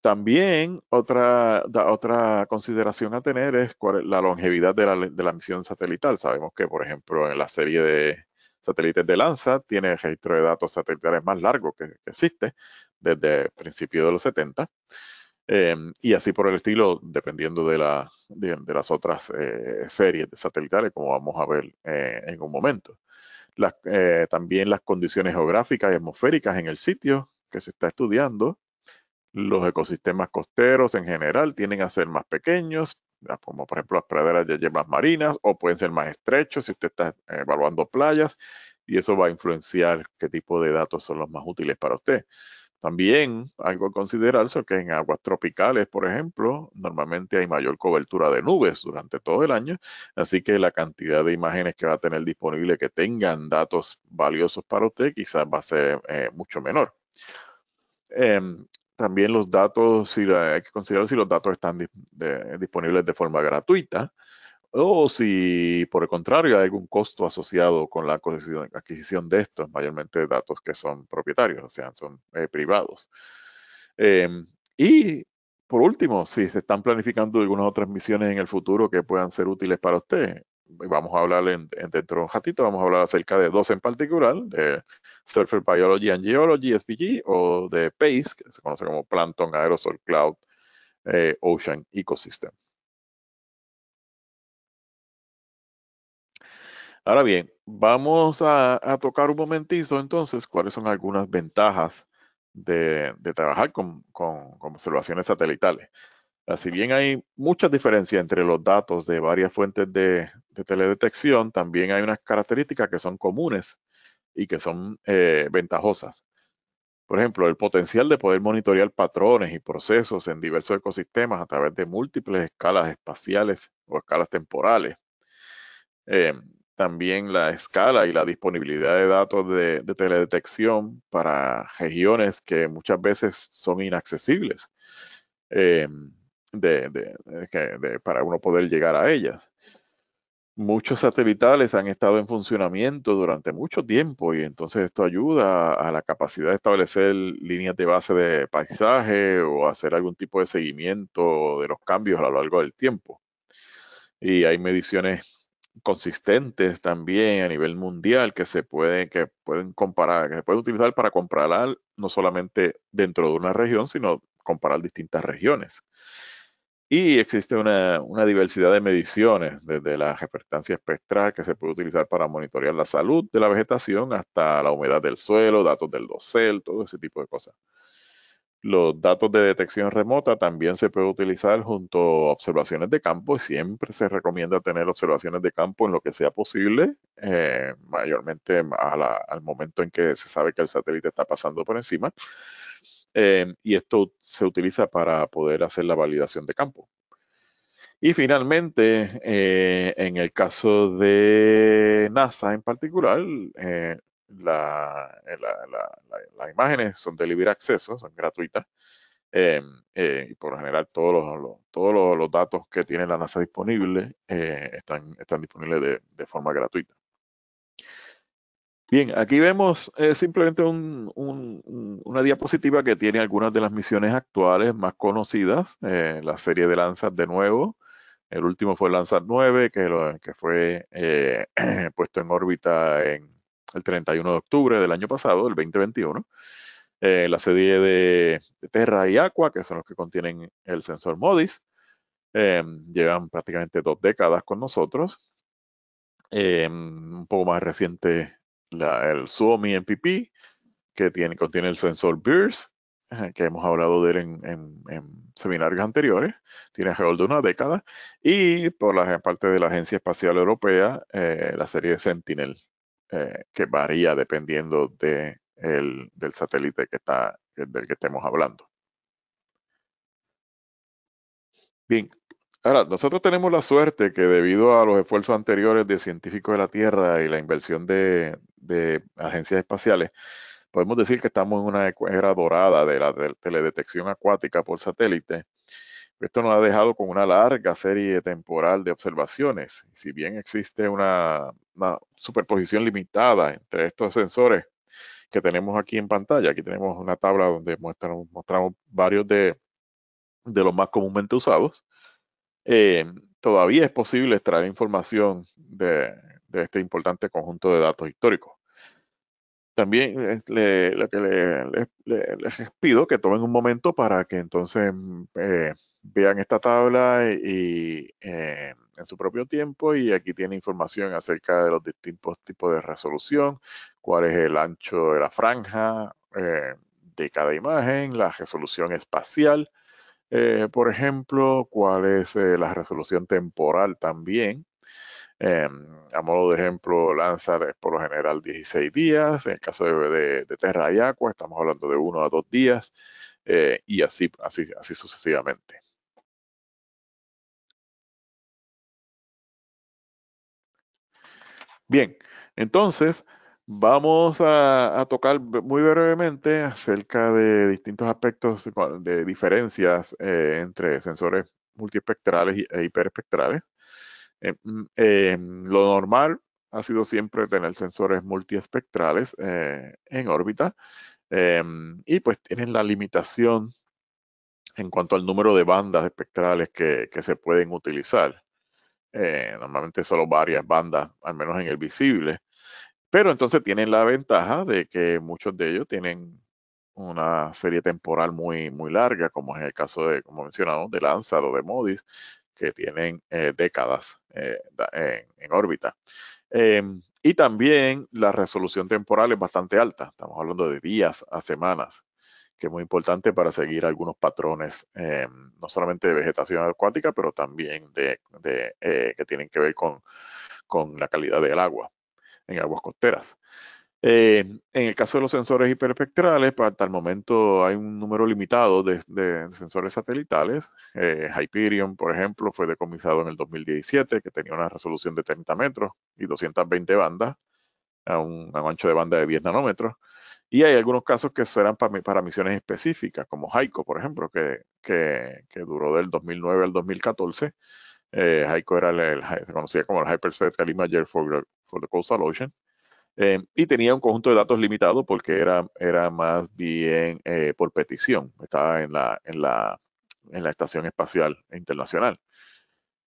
también otra, otra consideración a tener es cuál, la longevidad de la misión satelital. Sabemos que, por ejemplo, en la serie de satélites de lanza, tiene registro de datos satelitales más largo que, existe desde principios de los 70. Eh, y así por el estilo, dependiendo de, las otras eh, series de satelitales, como vamos a ver eh, en un momento. también las condiciones geográficas y atmosféricas en el sitio que se está estudiando. Los ecosistemas costeros en general tienden a ser más pequeños, como por ejemplo las praderas de yemas marinas, o pueden ser más estrechos si usted está eh, evaluando playas, y eso va a influenciar qué tipo de datos son los más útiles para usted. También algo a considerarse que en aguas tropicales, por ejemplo, normalmente hay mayor cobertura de nubes durante todo el año, así que la cantidad de imágenes que va a tener disponible que tengan datos valiosos para usted quizás va a ser eh, mucho menor. Em, también los datos, si hay que considerar si los datos están disponibles de forma gratuita o si por el contrario hay algún costo asociado con la adquisición de estos, mayormente datos que son propietarios, o sea, son eh, privados. Em, y por último, si se están planificando algunas otras misiones en el futuro que puedan ser útiles para usted, vamos a hablar en, dentro de un ratito, vamos a hablar acerca de dos en particular, de Surfer Biology and Geology, SPG, o de PACE, que se conoce como Plankton Aerosol Cloud eh, Ocean Ecosystem. Ahora bien, vamos a, tocar un momentito entonces cuáles son algunas ventajas de, trabajar con observaciones satelitales. Así bien hay muchas diferencias entre los datos de varias fuentes de, teledetección, también hay unas características que son comunes y que son eh, ventajosas. Por ejemplo, el potencial de poder monitorear patrones y procesos en diversos ecosistemas a través de múltiples escalas espaciales o escalas temporales. Em, también la escala y la disponibilidad de datos de, teledetección para regiones que muchas veces son inaccesibles. Em, de, para uno poder llegar a ellas. Muchos satelitales han estado en funcionamiento durante mucho tiempo y entonces esto ayuda a la capacidad de establecer líneas de base de paisaje o hacer algún tipo de seguimiento de los cambios a lo largo del tiempo. Y hay mediciones consistentes también a nivel mundial que se pueden que pueden comparar que se pueden utilizar para comparar no solamente dentro de una región sino comparar distintas regiones y existe una, una, diversidad de mediciones, desde la reflectancia espectral que se puede utilizar para monitorear la salud de la vegetación hasta la humedad del suelo, datos del dosel, todo ese tipo de cosas. Los datos de detección remota también se puede utilizar junto a observaciones de campo y siempre se recomienda tener observaciones de campo en lo que sea posible, eh, mayormente al momento en que se sabe que el satélite está pasando por encima Em, y esto se utiliza para poder hacer la validación de campo. Y finalmente, eh, en el caso de NASA en particular, eh, eh, las imágenes son de libre acceso, son gratuitas. Em, y por lo general todos los, datos que tiene la NASA disponibles están, disponibles de, forma gratuita. Bien, aquí vemos eh, simplemente una diapositiva que tiene algunas de las misiones actuales más conocidas, eh, la serie de lanzas de nuevo. El último fue Lanzar 9, que, fue eh, puesto en órbita el 31 de octubre del año pasado, el 2021. la serie de, Terra y Aqua, que son los que contienen el sensor MODIS, llevan prácticamente dos décadas con nosotros. un poco más reciente el Suomi MPP, que tiene, contiene el sensor BIRS, eh, que hemos hablado de él en, seminarios anteriores, tiene alrededor de una década, y por la parte de la Agencia Espacial Europea, eh, la serie Sentinel, eh, que varía dependiendo de el, del satélite que está, del que estemos hablando. Bien, Ahora, nosotros tenemos la suerte que debido a los esfuerzos anteriores de científicos de la Tierra y la inversión de, agencias espaciales, podemos decir que estamos en una era dorada de la teledetección acuática por satélite. Esto nos ha dejado con una larga serie temporal de observaciones. Si bien existe una, superposición limitada entre estos sensores que tenemos aquí en pantalla, aquí tenemos una tabla donde mostramos varios de los más comúnmente usados. Eh, todavía es posible extraer información de, este importante conjunto de datos históricos. También le, les pido que tomen un momento para que entonces mm, eh, vean esta tabla y, eh, en su propio tiempo y aquí tiene información acerca de los distintos tipos de resolución, cuál es el ancho de la franja de cada imagen, la resolución espacial, eh, por ejemplo, cuál es eh, la resolución temporal también. Eh, a modo de ejemplo, Lanzar es por lo general 16 días, en el caso de, de, Terra y agua, estamos hablando de uno a dos días y así, así, así sucesivamente. Bien, entonces, Vamos a, tocar muy brevemente acerca de distintos aspectos de diferencias eh, entre sensores multiespectrales e hiperespectrales. Em, mm, em, lo normal ha sido siempre tener sensores multiespectrales eh, en órbita em, y pues tienen la limitación en cuanto al número de bandas espectrales que se pueden utilizar. Eh, normalmente solo varias bandas, al menos en el visible. Pero entonces tienen la ventaja de que muchos de ellos tienen una serie temporal muy, muy larga, como es el caso de, como mencionamos, de Landsat o de Modis, que tienen eh, décadas eh, en, órbita. Em, y también la resolución temporal es bastante alta, estamos hablando de días a semanas, que es muy importante para seguir algunos patrones, em, no solamente de vegetación acuática, pero también de, eh, que tienen que ver con la calidad del agua en aguas costeras. Eh, en el caso de los sensores hiperespectrales, pues, hasta el momento hay un número limitado de, sensores satelitales. Eh, Hyperion, por ejemplo, fue decomisado en el 2017, que tenía una resolución de 30 metros y 220 bandas, a un, ancho de banda de 10 nanómetros. Y hay algunos casos que serán para, para misiones específicas, como Jaiko, por ejemplo, que duró del 2009 al 2014 eh, era el, se conocía como el Hyperspectral Imager for, the Coastal Ocean. Eh, y tenía un conjunto de datos limitado porque era, era más bien eh, por petición, estaba en la, en la, en la Estación Espacial Internacional.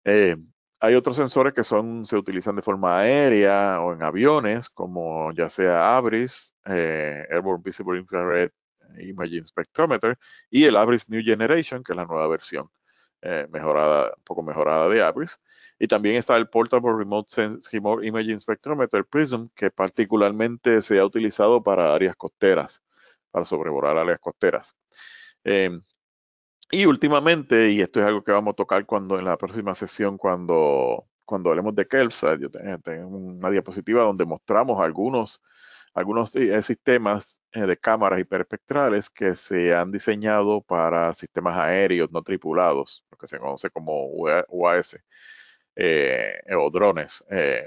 Eh, hay otros sensores que son, se utilizan de forma aérea o en aviones, como ya sea ABRIS, Airborne Visible Infrared Imaging Spectrometer, y el ABRIS New Generation, que es la nueva versión. Eh, mejorada, un poco mejorada de Abris. Y también está el Portable Remote, Sense, Remote Imaging Spectrometer Prism, que particularmente se ha utilizado para áreas costeras, para sobrevolar áreas costeras. Em, y últimamente, y esto es algo que vamos a tocar cuando en la próxima sesión, cuando, cuando hablemos de Kelps, yo tengo una diapositiva donde mostramos algunos algunos eh, sistemas eh, de cámaras hiperespectrales que se han diseñado para sistemas aéreos no tripulados, lo que se conoce como UAS, eh, o drones,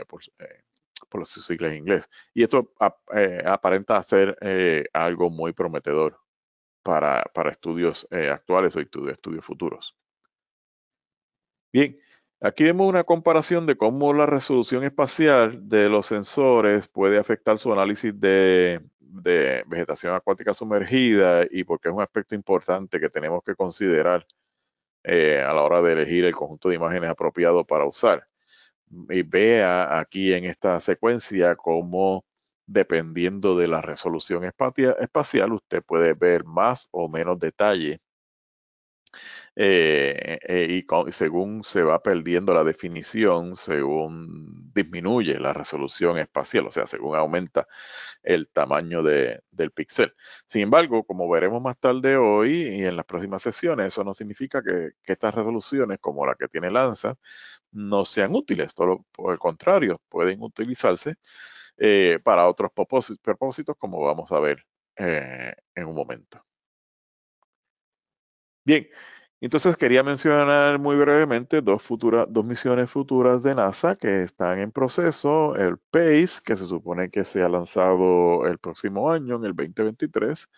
por, eh, siglas en inglés. Y esto aparenta ser algo muy prometedor para, para estudios actuales o estudios futuros. Bien, Aquí vemos una comparación de cómo la resolución espacial de los sensores puede afectar su análisis de, vegetación acuática sumergida y porque es un aspecto importante que tenemos que considerar eh, a la hora de elegir el conjunto de imágenes apropiado para usar. Y vea aquí en esta secuencia cómo dependiendo de la resolución espacial, usted puede ver más o menos detalle eh, eh, y según se va perdiendo la definición, según disminuye la resolución espacial, o sea, según aumenta el tamaño de, del píxel. Sin embargo, como veremos más tarde hoy y en las próximas sesiones, eso no significa que, estas resoluciones, como la que tiene Lanza, no sean útiles, todo por el contrario, pueden utilizarse eh, para otros propósitos, propósitos, como vamos a ver en un momento. Bien, entonces quería mencionar muy brevemente dos, dos misiones futuras de NASA que están en proceso, el PACE, que se supone que se ha lanzado el próximo año, en el 2023.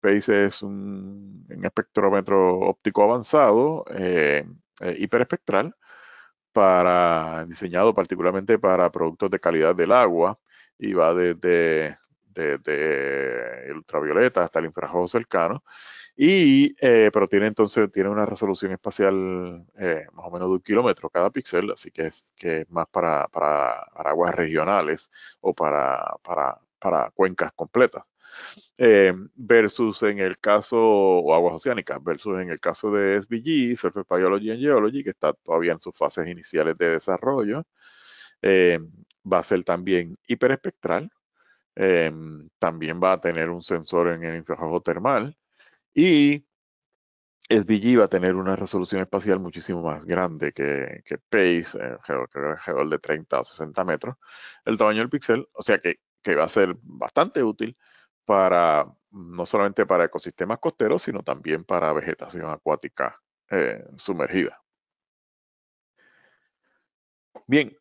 PACE es un, espectrómetro óptico avanzado, eh, eh, hiperespectral, para, diseñado particularmente para productos de calidad del agua y va desde el ultravioleta hasta el infrarrojo cercano. Y, eh, pero tiene entonces tiene una resolución espacial eh, más o menos de un kilómetro cada píxel, así que es, que es más para, para, aguas regionales o para, cuencas completas. Eh, versus en el caso, o aguas oceánicas, versus en el caso de SBG, Surface Biology and Geology, que está todavía en sus fases iniciales de desarrollo. va a ser también hiperespectral. también va a tener un sensor en el infrarrojo termal. Y SVG va a tener una resolución espacial muchísimo más grande que, que PACE, eh, alrededor de 30 o 60 metros, el tamaño del píxel, o sea que, que, va a ser bastante útil para no solamente para ecosistemas costeros, sino también para vegetación acuática eh, sumergida. Bien,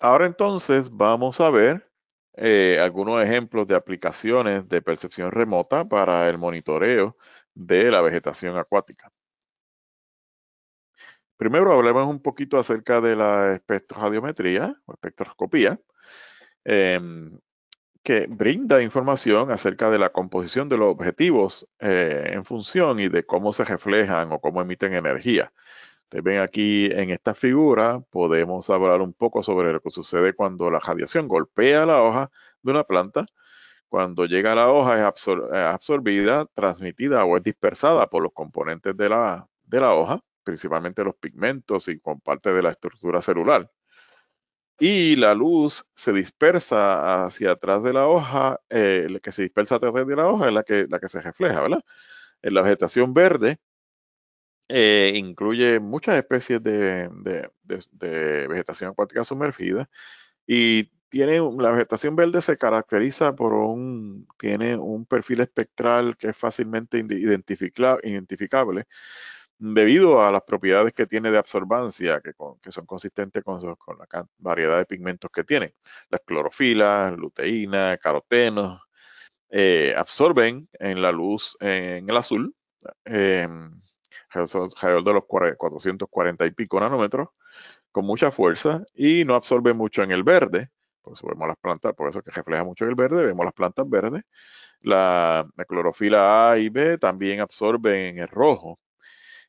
ahora entonces vamos a ver eh, algunos ejemplos de aplicaciones de percepción remota para el monitoreo de la vegetación acuática. Primero hablemos un poquito acerca de la espectrorradiometría o espectroscopía, em, que brinda información acerca de la composición de los objetivos eh, en función y de cómo se reflejan o cómo emiten energía. Ustedes ven aquí en esta figura, podemos hablar un poco sobre lo que sucede cuando la radiación golpea la hoja de una planta cuando llega a la hoja es eh, absorbida, transmitida o es dispersada por los componentes de la, de la hoja, principalmente los pigmentos y con parte de la estructura celular. Y la luz se dispersa hacia atrás de la hoja, eh, la que se dispersa través de la hoja es la que, la que se refleja, ¿verdad? En la vegetación verde eh, incluye muchas especies de, de, de, de vegetación acuática sumergida y tiene la vegetación verde se caracteriza por un tiene un perfil espectral que es fácilmente identificable debido a las propiedades que tiene de absorbancia, que, que son consistentes con, la variedad de pigmentos que tiene. Las clorofilas, luteína, carotenos, eh, absorben en la luz, en el azul, eh, alrededor de los 440 y pico nanómetros, con mucha fuerza, y no absorben mucho en el verde, por eso vemos las plantas, por eso que refleja mucho el verde, vemos las plantas verdes. La, clorofila A y B también absorben el rojo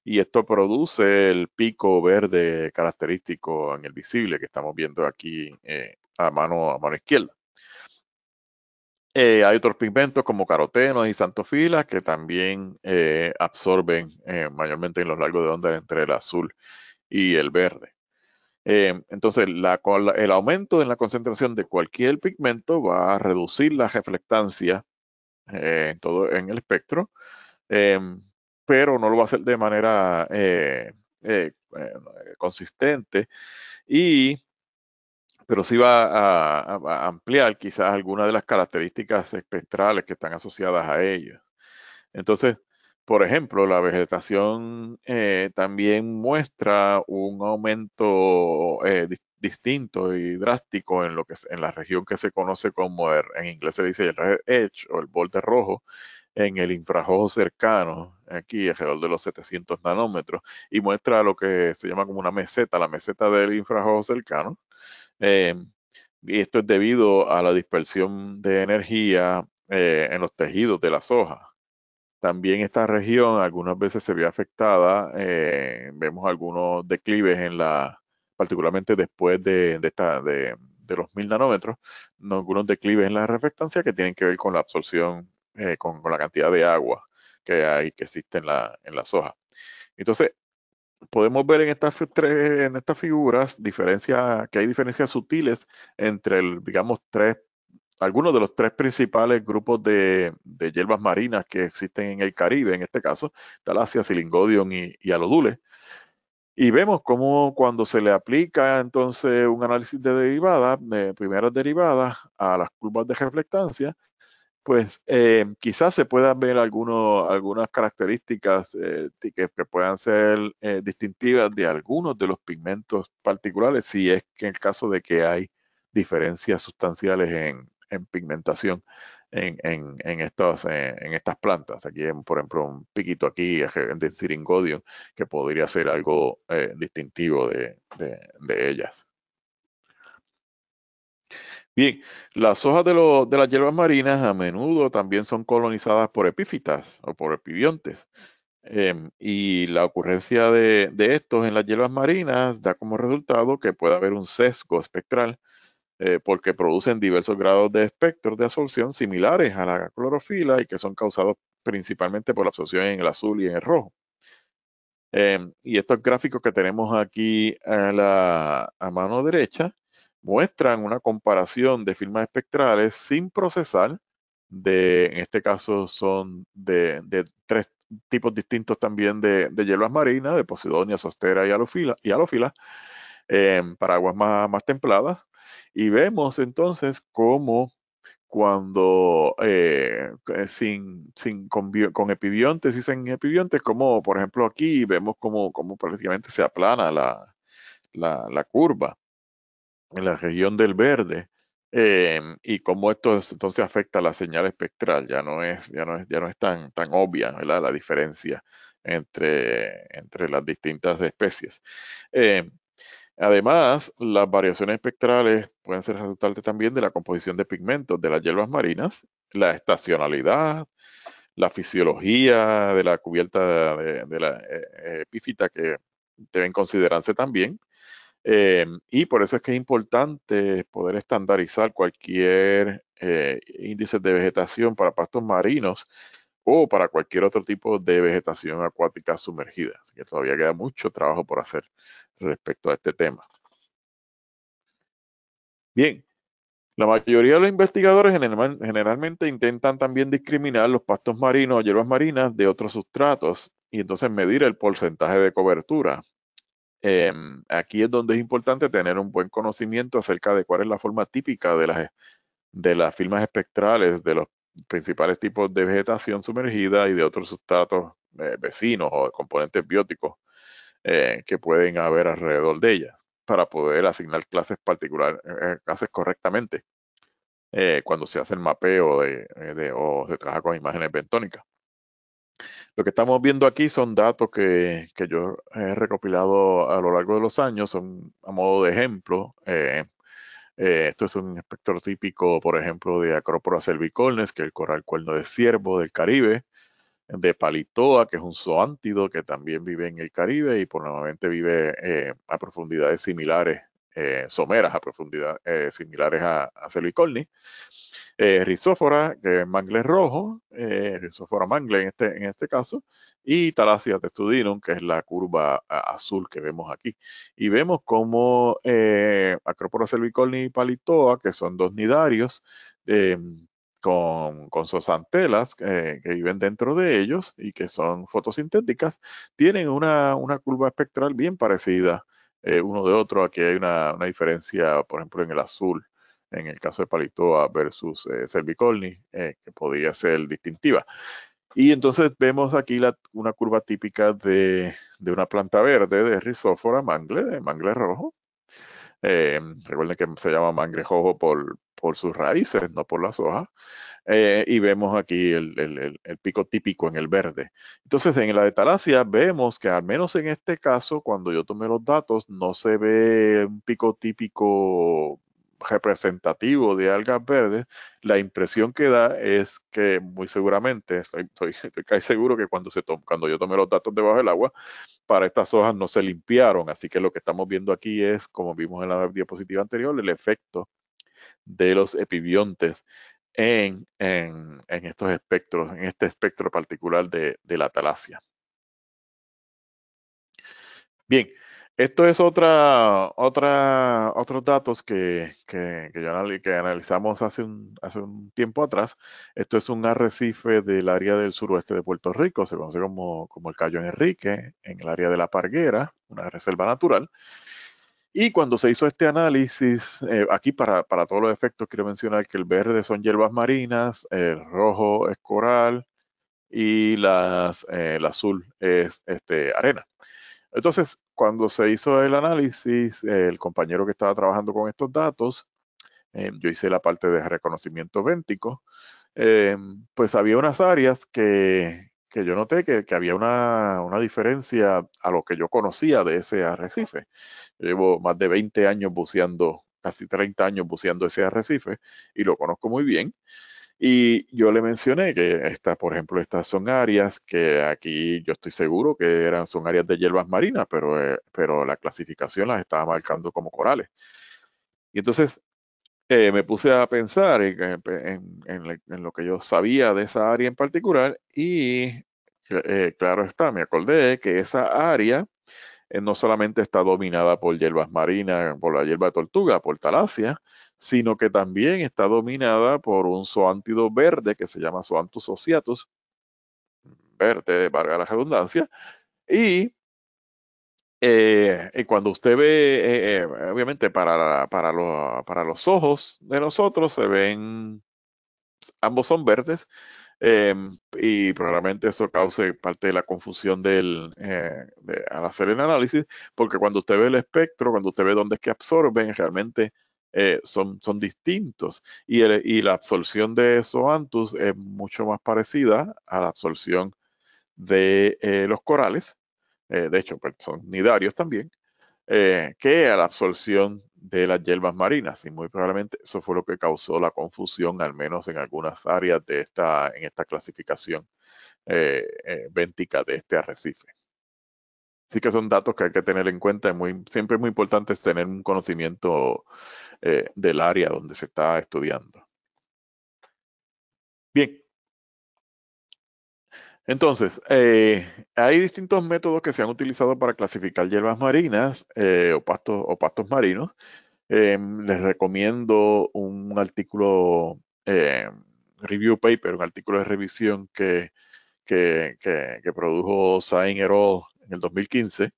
y esto produce el pico verde característico en el visible que estamos viendo aquí eh, a, mano, a mano izquierda. Eh, hay otros pigmentos como carotenos y santofilas que también eh, absorben mayormente en los largos de onda entre el azul y el verde. Eh, entonces, el aumento en la concentración de cualquier pigmento va a reducir la reflectancia eh, en todo en el espectro, eh, pero no lo va a hacer de manera consistente y pero sí va a, ampliar quizás algunas de las características espectrales que están asociadas a ellas. Entonces, por ejemplo, la vegetación eh, también muestra un aumento eh, distinto y drástico en lo que en la región que se conoce como en inglés se dice el red edge o el borde rojo en el infrarrojo cercano, aquí alrededor de los 700 nanómetros, y muestra lo que se llama como una meseta, la meseta del infrarrojo cercano. Eh, y esto es debido a la dispersión de energía en los tejidos de las hojas, también esta región algunas veces se ve afectada, eh, vemos algunos declives en la, particularmente después de, esta, de, los mil nanómetros, algunos declives en la reflectancia que tienen que ver con la absorción, eh, con, la cantidad de agua que hay, que existe en la, en la soja. Entonces, podemos ver en estas en estas figuras diferencias que hay diferencias sutiles entre el digamos tres algunos de los tres principales grupos de, hierbas marinas que existen en el Caribe, en este caso, Talasia, Silingodion y, y Alodule. Y vemos cómo cuando se le aplica entonces un análisis de derivadas, de primeras derivadas, a las curvas de reflectancia, pues eh, quizás se puedan ver algunos, algunas características eh, que, puedan ser eh, distintivas de algunos de los pigmentos particulares, si es que en el caso de que hay diferencias sustanciales en, en pigmentación eh, en, estas plantas. Aquí, por ejemplo, un piquito aquí de siringodio, que podría ser algo eh, distintivo de, ellas. Bien, las hojas de, las hierbas marinas a menudo también son colonizadas por epífitas o por epibiontes. Em, y la ocurrencia de, estos en las hierbas marinas da como resultado que puede haber un sesgo espectral eh, porque producen diversos grados de espectros de absorción similares a la clorofila y que son causados principalmente por la absorción en el azul y en el rojo. Em, y estos gráficos que tenemos aquí a, la, mano derecha muestran una comparación de firmas espectrales sin procesar, de, en este caso son de, tres tipos distintos también de, de hierbas marinas, de posidonia, sostera y alofila, y em, para aguas más templadas, y vemos entonces cómo cuando eh, eh sin, sin con, epibiontes y sin epibiontes, como por ejemplo aquí vemos como, prácticamente se aplana la, la, la curva en la región del verde. Eh, y cómo esto entonces afecta la señal espectral, ya no es, ya no es, ya no es tan, tan obvia la diferencia entre, entre las distintas especies. Eh, Además, las variaciones espectrales pueden ser resultantes también de la composición de pigmentos de las hierbas marinas, la estacionalidad, la fisiología de la cubierta de, la eh, eh, epífita que deben considerarse también. Eh, y por eso es que es importante poder estandarizar cualquier índice de vegetación para pastos marinos o para cualquier otro tipo de vegetación acuática sumergida. Así que todavía queda mucho trabajo por hacer respecto a este tema. Bien, la mayoría de los investigadores generalmente intentan también discriminar los pastos marinos o hierbas marinas de otros sustratos y entonces medir el porcentaje de cobertura. Em, aquí es donde es importante tener un buen conocimiento acerca de cuál es la forma típica de las, de las espectrales de los principales tipos de vegetación sumergida y de otros sustratos eh, vecinos o componentes bióticos eh, que pueden haber alrededor de ellas para poder asignar clases particulares, eh, clases correctamente cuando se hace el mapeo de, o se trabaja con imágenes bentónicas. Lo que estamos viendo aquí son datos que, yo he recopilado a lo largo de los años, son a modo de ejemplo, eh, esto es un espectro típico, por ejemplo, de Acropora cervicornis, que es el coral cuerno de ciervo del Caribe, de palitoa, que es un zoántido que también vive en el Caribe y probablemente vive eh, a profundidades similares eh, someras a profundidad eh, similares a, a eh, rizófora, que es mangle rojo, rizófora mangle en este, en este caso, y Talasia testudinum, que es la curva azul que vemos aquí. Y vemos como Acropora cervicorni y Palitoa, que son dos nidarios, con, con, sus que viven dentro de ellos y que son fotosintéticas, tienen una, una curva espectral bien parecida eh, uno de otro. Aquí hay una, diferencia, por ejemplo, en el azul, en el caso de Palitoa versus eh, eh, que podría ser distintiva. Y entonces vemos aquí una curva típica de, de, una planta verde de rizófora mangle, de mangle rojo. recuerden que se llama mangle rojo por, por sus raíces, no por las hojas. Eh, y vemos aquí el, pico típico en el verde. Entonces, en la de talasia vemos que al menos en este caso, cuando yo tomé los datos, no se ve un pico típico representativo de algas verdes, la impresión que da es que muy seguramente, estoy, seguro que cuando, se to cuando yo tomé los datos debajo del agua, para estas hojas no se limpiaron, así que lo que estamos viendo aquí es, como vimos en la diapositiva anterior, el efecto de los epibiontes en, estos espectros, en este espectro particular de, la talasia. Bien, esto es otra, otra, otros datos que, que, analizamos hace un, hace un, tiempo atrás. Esto es un arrecife del área del suroeste de Puerto Rico, se conoce como, como el Cayo Enrique, en el área de la Parguera, una reserva natural. Y cuando se hizo este análisis, eh, aquí para, todos los efectos quiero mencionar que el verde son hierbas marinas, el rojo es coral y las, eh, el azul es este, arena. Entonces, cuando se hizo el análisis, el compañero que estaba trabajando con estos datos, eh, yo hice la parte de reconocimiento véntico, pues había unas áreas que, que yo noté que, había una, diferencia a lo que yo conocía de ese arrecife. llevo más de 20 años buceando, casi 30 años buceando ese arrecife y lo conozco muy bien. Y yo le mencioné que estas, por ejemplo, estas son áreas que aquí yo estoy seguro que eran, son áreas de hierbas marinas, pero, eh, pero la clasificación las estaba marcando como corales. Y entonces me puse a pensar en, lo que yo sabía de esa área en particular y eh, claro está, me acordé que esa área eh, no solamente está dominada por hierbas marinas, por la hierba tortuga, por talasia, sino que también está dominada por un zoántido verde que se llama zoantus ociatus, verde, valga la redundancia, y eh, y cuando usted ve, eh, eh, obviamente para, para, para los ojos de nosotros se ven, ambos son verdes, em, y probablemente eso cause parte de la confusión del, al hacer el análisis, porque cuando usted ve el espectro, cuando usted ve dónde es que absorben, realmente son, son distintos. Y, y la absorción de esos antus es mucho más parecida a la absorción de los corales eh, de hecho, pues, son nidarios también, eh, que a la absorción de las hierbas marinas. Y muy probablemente eso fue lo que causó la confusión, al menos en algunas áreas de esta, en esta clasificación eh, eh de este arrecife. Así que son datos que hay que tener en cuenta. muy, siempre es muy importante tener un conocimiento del área donde se está estudiando. Bien, entonces, eh, hay distintos métodos que se han utilizado para clasificar hierbas marinas eh, o, pastos, o pastos marinos. Em, les recomiendo un artículo, eh, review paper, un artículo de revisión que, produjo Sain en el 2015.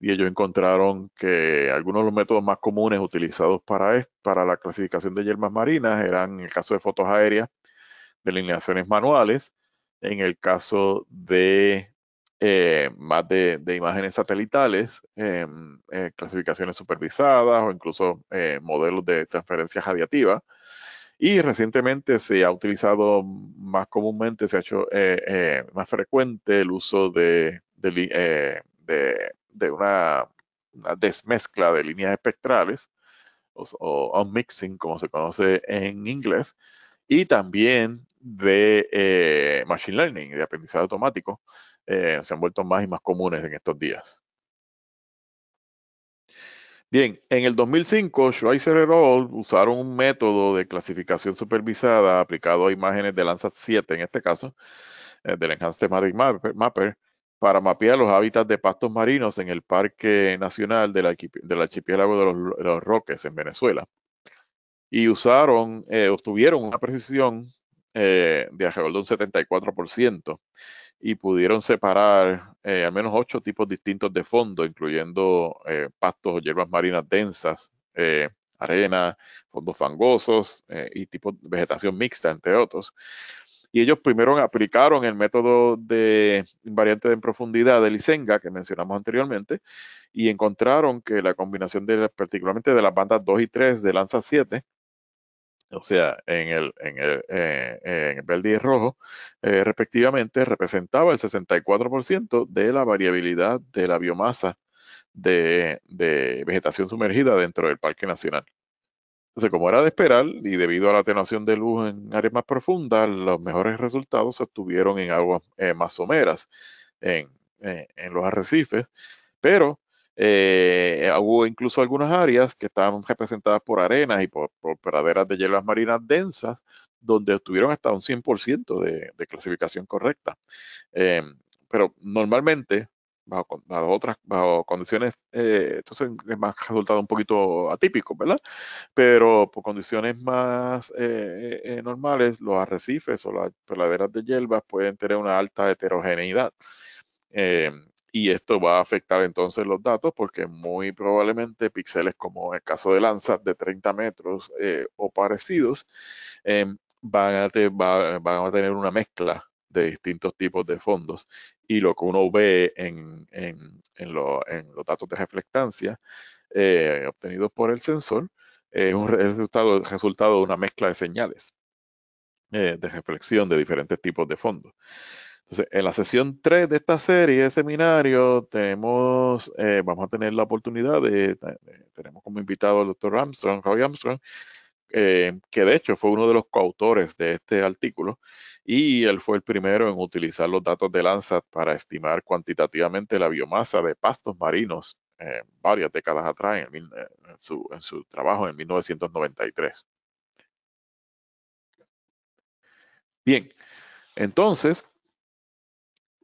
Y ellos encontraron que algunos de los métodos más comunes utilizados para, para la clasificación de hierbas marinas eran, en el caso de fotos aéreas, delineaciones manuales, en el caso de eh, más de, imágenes satelitales, em, eh, clasificaciones supervisadas o incluso eh, modelos de transferencia radiativa. Y recientemente se ha utilizado más comúnmente, se ha hecho más frecuente el uso de, de, una, desmezcla de líneas espectrales o, un mixing como se conoce en inglés, y también de eh, Machine Learning, de aprendizaje automático, eh, se han vuelto más y más comunes en estos días. Bien, en el 2005, Schweizer y al. usaron un método de clasificación supervisada aplicado a imágenes de Landsat 7, en este caso, eh, del Enhanced Thematic Mapper, para mapear los hábitats de pastos marinos en el Parque Nacional del, Archipiélago de los Roques, en Venezuela y usaron, eh, obtuvieron una precisión eh, de alrededor de un 74% y pudieron separar eh, al menos ocho tipos distintos de fondo, incluyendo pastos o hierbas marinas densas, arena, fondos fangosos y tipos de vegetación mixta, entre otros. Y ellos primero aplicaron el método de invariante de en profundidad de Lisenga, que mencionamos anteriormente, y encontraron que la combinación de particularmente de las bandas 2 y 3 de Lanza 7 o sea, en el, en el, eh, en el verde y el rojo, eh, respectivamente, representaba el 64% de la variabilidad de la biomasa de, vegetación sumergida dentro del Parque Nacional. Entonces, como era de esperar, y debido a la atenuación de luz en áreas más profundas, los mejores resultados se obtuvieron en aguas eh, más someras, en, en los arrecifes, pero eh, hubo incluso algunas áreas que estaban representadas por arenas y por, praderas de hierbas marinas densas, donde obtuvieron hasta un 100% de, clasificación correcta. Eh, pero normalmente, bajo, otras condiciones, eh, entonces es más resultado un poquito atípico, ¿verdad? Pero por condiciones más eh, eh, normales, los arrecifes o las praderas de hierbas pueden tener una alta heterogeneidad y esto va a afectar entonces los datos porque muy probablemente píxeles como el caso de lanzas de 30 metros eh, o parecidos em, van, a tener una mezcla de distintos tipos de fondos y lo que uno ve en, los datos de reflectancia eh, obtenidos por el sensor es un resultado, resultado de una mezcla de señales eh, de reflexión de diferentes tipos de fondos en la sesión 3 de esta serie de seminarios tenemos, eh, vamos a tener la oportunidad de, tenemos como invitado al doctor Armstrong, Javi Armstrong, eh, que de hecho fue uno de los coautores de este artículo, y él fue el primero en utilizar los datos de Landsat para estimar cuantitativamente la biomasa de pastos marinos eh, varias décadas atrás, en, en, su, en su trabajo en 1993. Bien, entonces,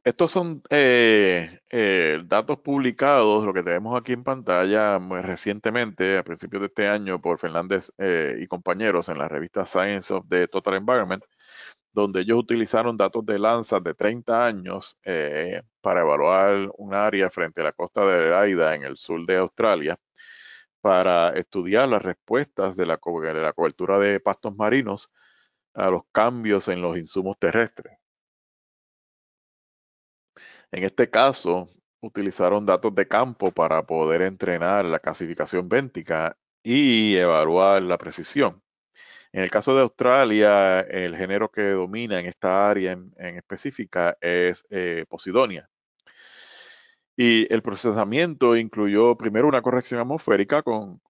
estos son eh, eh, datos publicados, lo que tenemos aquí en pantalla recientemente, a principios de este año, por Fernández eh, y compañeros en la revista Science of the Total Environment, donde ellos utilizaron datos de lanzas de 30 años para evaluar un área frente a la costa de Aida, en el sur de Australia, para estudiar las respuestas de la cobertura de pastos marinos a los cambios en los insumos terrestres. En este caso, utilizaron datos de campo para poder entrenar la clasificación béntica y evaluar la precisión. En el caso de Australia, el género que domina en esta área en, específica es eh, Posidonia. Y el procesamiento incluyó primero una corrección atmosférica con,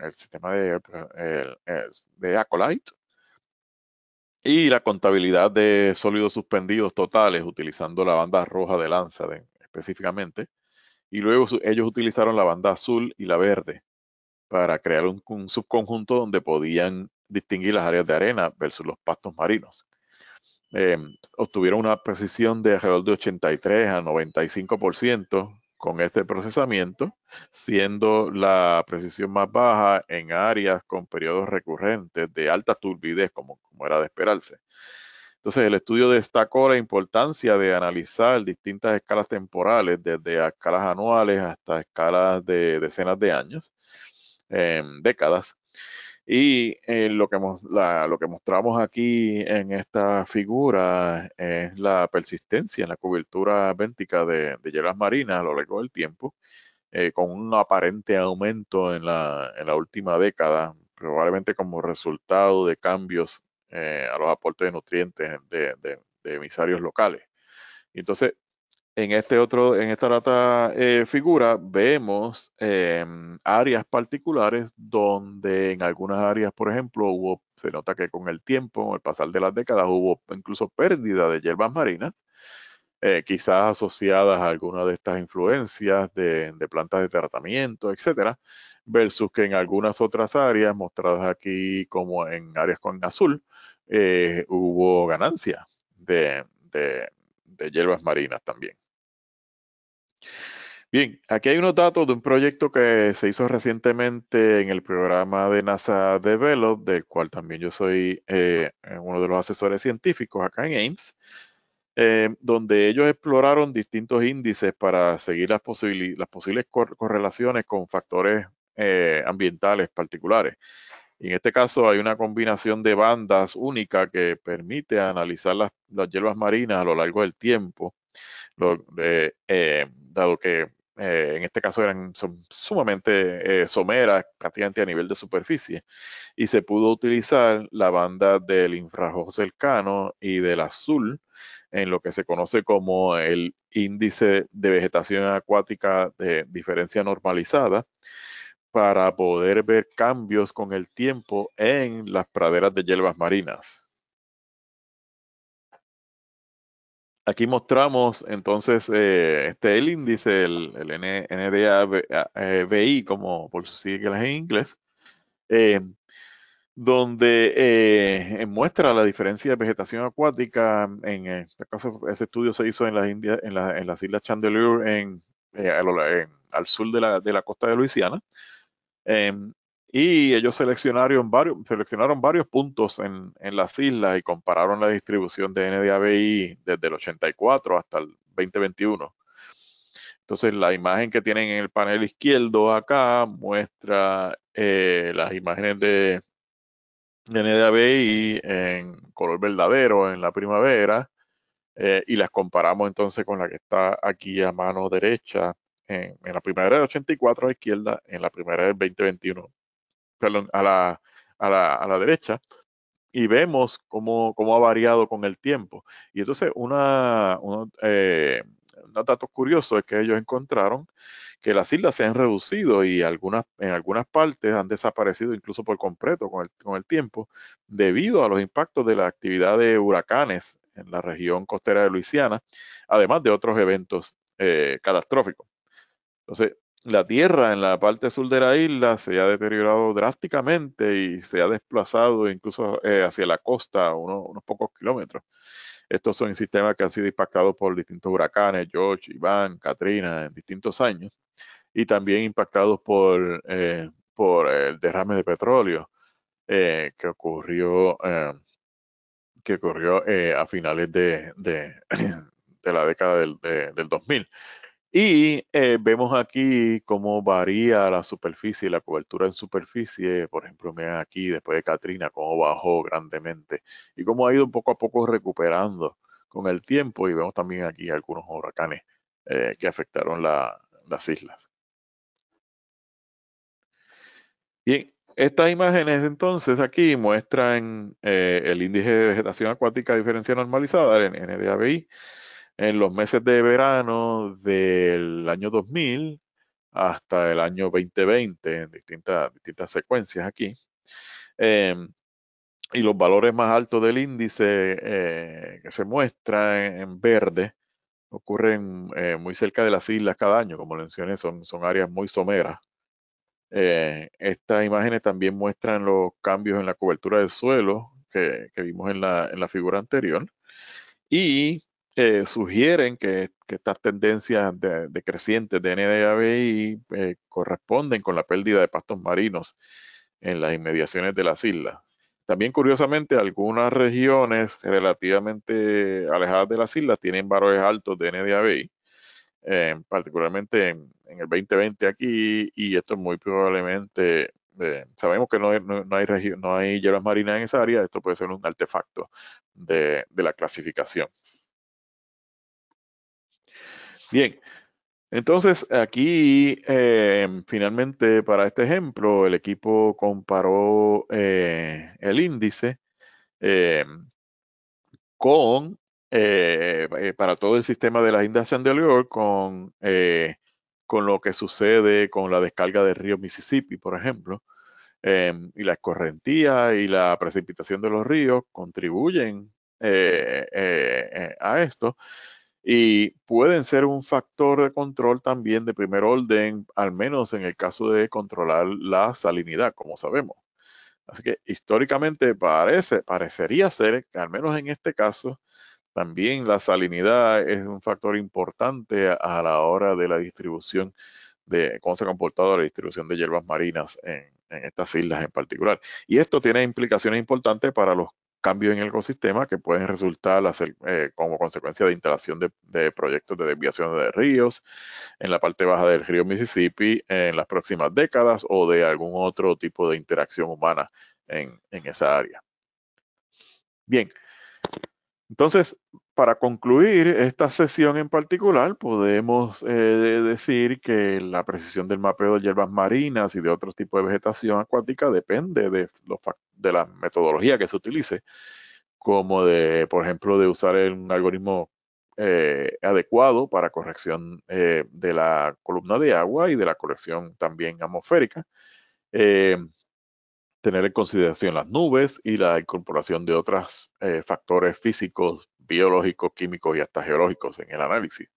el sistema de, de Acolyte, y la contabilidad de sólidos suspendidos totales utilizando la banda roja de lanza específicamente. Y luego ellos utilizaron la banda azul y la verde para crear un, subconjunto donde podían distinguir las áreas de arena versus los pastos marinos. Eh, obtuvieron una precisión de alrededor de 83 a 95% con este procesamiento, siendo la precisión más baja en áreas con periodos recurrentes de alta turbidez, como, era de esperarse. Entonces, el estudio destacó la importancia de analizar distintas escalas temporales, desde escalas anuales hasta escalas de decenas de años, eh, décadas, y eh, lo, que, mostramos aquí en esta figura es la persistencia en la cobertura béntica de, hierbas marinas a lo largo del tiempo, eh, con un aparente aumento en la, última década, probablemente como resultado de cambios eh, a los aportes de nutrientes de, de emisarios locales. Entonces, en, este otro, en esta otra eh, figura vemos em, áreas particulares donde en algunas áreas, por ejemplo, hubo, se nota que con el tiempo, el pasar de las décadas, hubo incluso pérdida de hierbas marinas, eh, quizás asociadas a alguna de estas influencias de, plantas de tratamiento, etcétera, versus que en algunas otras áreas, mostradas aquí como en áreas con azul, eh, hubo ganancia de hierbas marinas también. Bien, aquí hay unos datos de un proyecto que se hizo recientemente en el programa de NASA Develop, del cual también yo soy eh, uno de los asesores científicos acá en Ames, eh, donde ellos exploraron distintos índices para seguir las, posibles correlaciones con factores eh, ambientales particulares. en este caso hay una combinación de bandas única que permite analizar las, hierbas marinas a lo largo del tiempo. dado que eh, en este caso eran sumamente eh, someras, prácticamente a nivel de superficie, y se pudo utilizar la banda del infrarrojo cercano y del azul en lo que se conoce como el índice de vegetación acuática de diferencia normalizada para poder ver cambios con el tiempo en las praderas de hierbas marinas. Aquí mostramos entonces eh, este el índice, el, el NDABI, eh, como por sus siglas en inglés, eh, donde muestra la diferencia de vegetación acuática. En este caso, ese estudio se hizo en las, India, en, las Islas Chandelure, en, al, sur de la, de la costa de Luisiana. Em, y ellos seleccionaron varios, seleccionaron varios puntos en, las islas y compararon la distribución de NDABI desde el 84 hasta el 2021. Entonces, la imagen que tienen en el panel izquierdo acá muestra eh, las imágenes de NDABI en color verdadero en la primavera eh, y las comparamos entonces con la que está aquí a mano derecha en, la primavera del 84 a la izquierda, en la primavera del 2021 a la, a la, a la derecha, y vemos cómo, ha variado con el tiempo. Y entonces, una, eh, un dato curioso es que ellos encontraron que las islas se han reducido y algunas, en algunas partes han desaparecido incluso por completo con el, con el tiempo debido a los impactos de la actividad de huracanes en la región costera de Luisiana, además de otros eventos eh, catastróficos. Entonces, la tierra en la parte sur de la isla se ha deteriorado drásticamente y se ha desplazado incluso eh, hacia la costa unos pocos kilómetros. Estos son sistemas que han sido impactados por distintos huracanes, George, Iván, Katrina, en distintos años, y también impactados por, eh, por el derrame de petróleo eh, que ocurrió, que ocurrió a finales de, la década del, del 2000 y eh, vemos aquí cómo varía la superficie, la cobertura en superficie. Por ejemplo, miren aquí después de Katrina, cómo bajó grandemente y cómo ha ido poco a poco recuperando con el tiempo. Y vemos también aquí algunos huracanes eh, que afectaron las islas. Bien, estas imágenes entonces aquí muestran eh, el índice de vegetación acuática diferencia normalizada, el NDABI en los meses de verano del año 2000 hasta el año 2020, en distintas, distintas secuencias aquí. Em, y los valores más altos del índice eh, que se muestra en, verde ocurren eh, muy cerca de las islas cada año, como mencioné, son, son áreas muy someras. Eh, estas imágenes también muestran los cambios en la cobertura del suelo que, que vimos en la, en la figura anterior. Y eh, sugieren que, estas tendencias decrecientes de NDABI eh, corresponden con la pérdida de pastos marinos en las inmediaciones de las islas. También curiosamente, algunas regiones relativamente alejadas de las islas tienen valores altos de NDABI, eh, particularmente en, el 2020 aquí, y esto es muy probablemente, sabemos que no, no, hay no hay hierbas marinas en esa área, esto puede ser un artefacto de la clasificación. Bien, entonces aquí eh, finalmente para este ejemplo el equipo comparó eh, el índice eh, con, para todo el sistema de la inundación de York, con, con lo que sucede con la descarga del río Mississippi, por ejemplo. y la escorrentía y la precipitación de los ríos contribuyen a esto y pueden ser un factor de control también de primer orden, al menos en el caso de controlar la salinidad, como sabemos. Así que históricamente parece, parecería ser, al menos en este caso, también la salinidad es un factor importante a la hora de la distribución de cómo se ha comportado la distribución de hierbas marinas en, en estas islas en particular. Y esto tiene implicaciones importantes para los cambios en el ecosistema que pueden resultar eh, como consecuencia de instalación de, proyectos de desviación de ríos en la parte baja del río Mississippi en las próximas décadas o de algún otro tipo de interacción humana en, en esa área. Bien, entonces para concluir esta sesión en particular, podemos eh, decir que la precisión del mapeo de hierbas marinas y de otros tipos de vegetación acuática depende de, de la metodología que se utilice, como de, por ejemplo, de usar un algoritmo eh, adecuado para corrección eh, de la columna de agua y de la corrección también atmosférica tener en consideración las nubes y la incorporación de otros eh, factores físicos, biológicos, químicos y hasta geológicos en el análisis.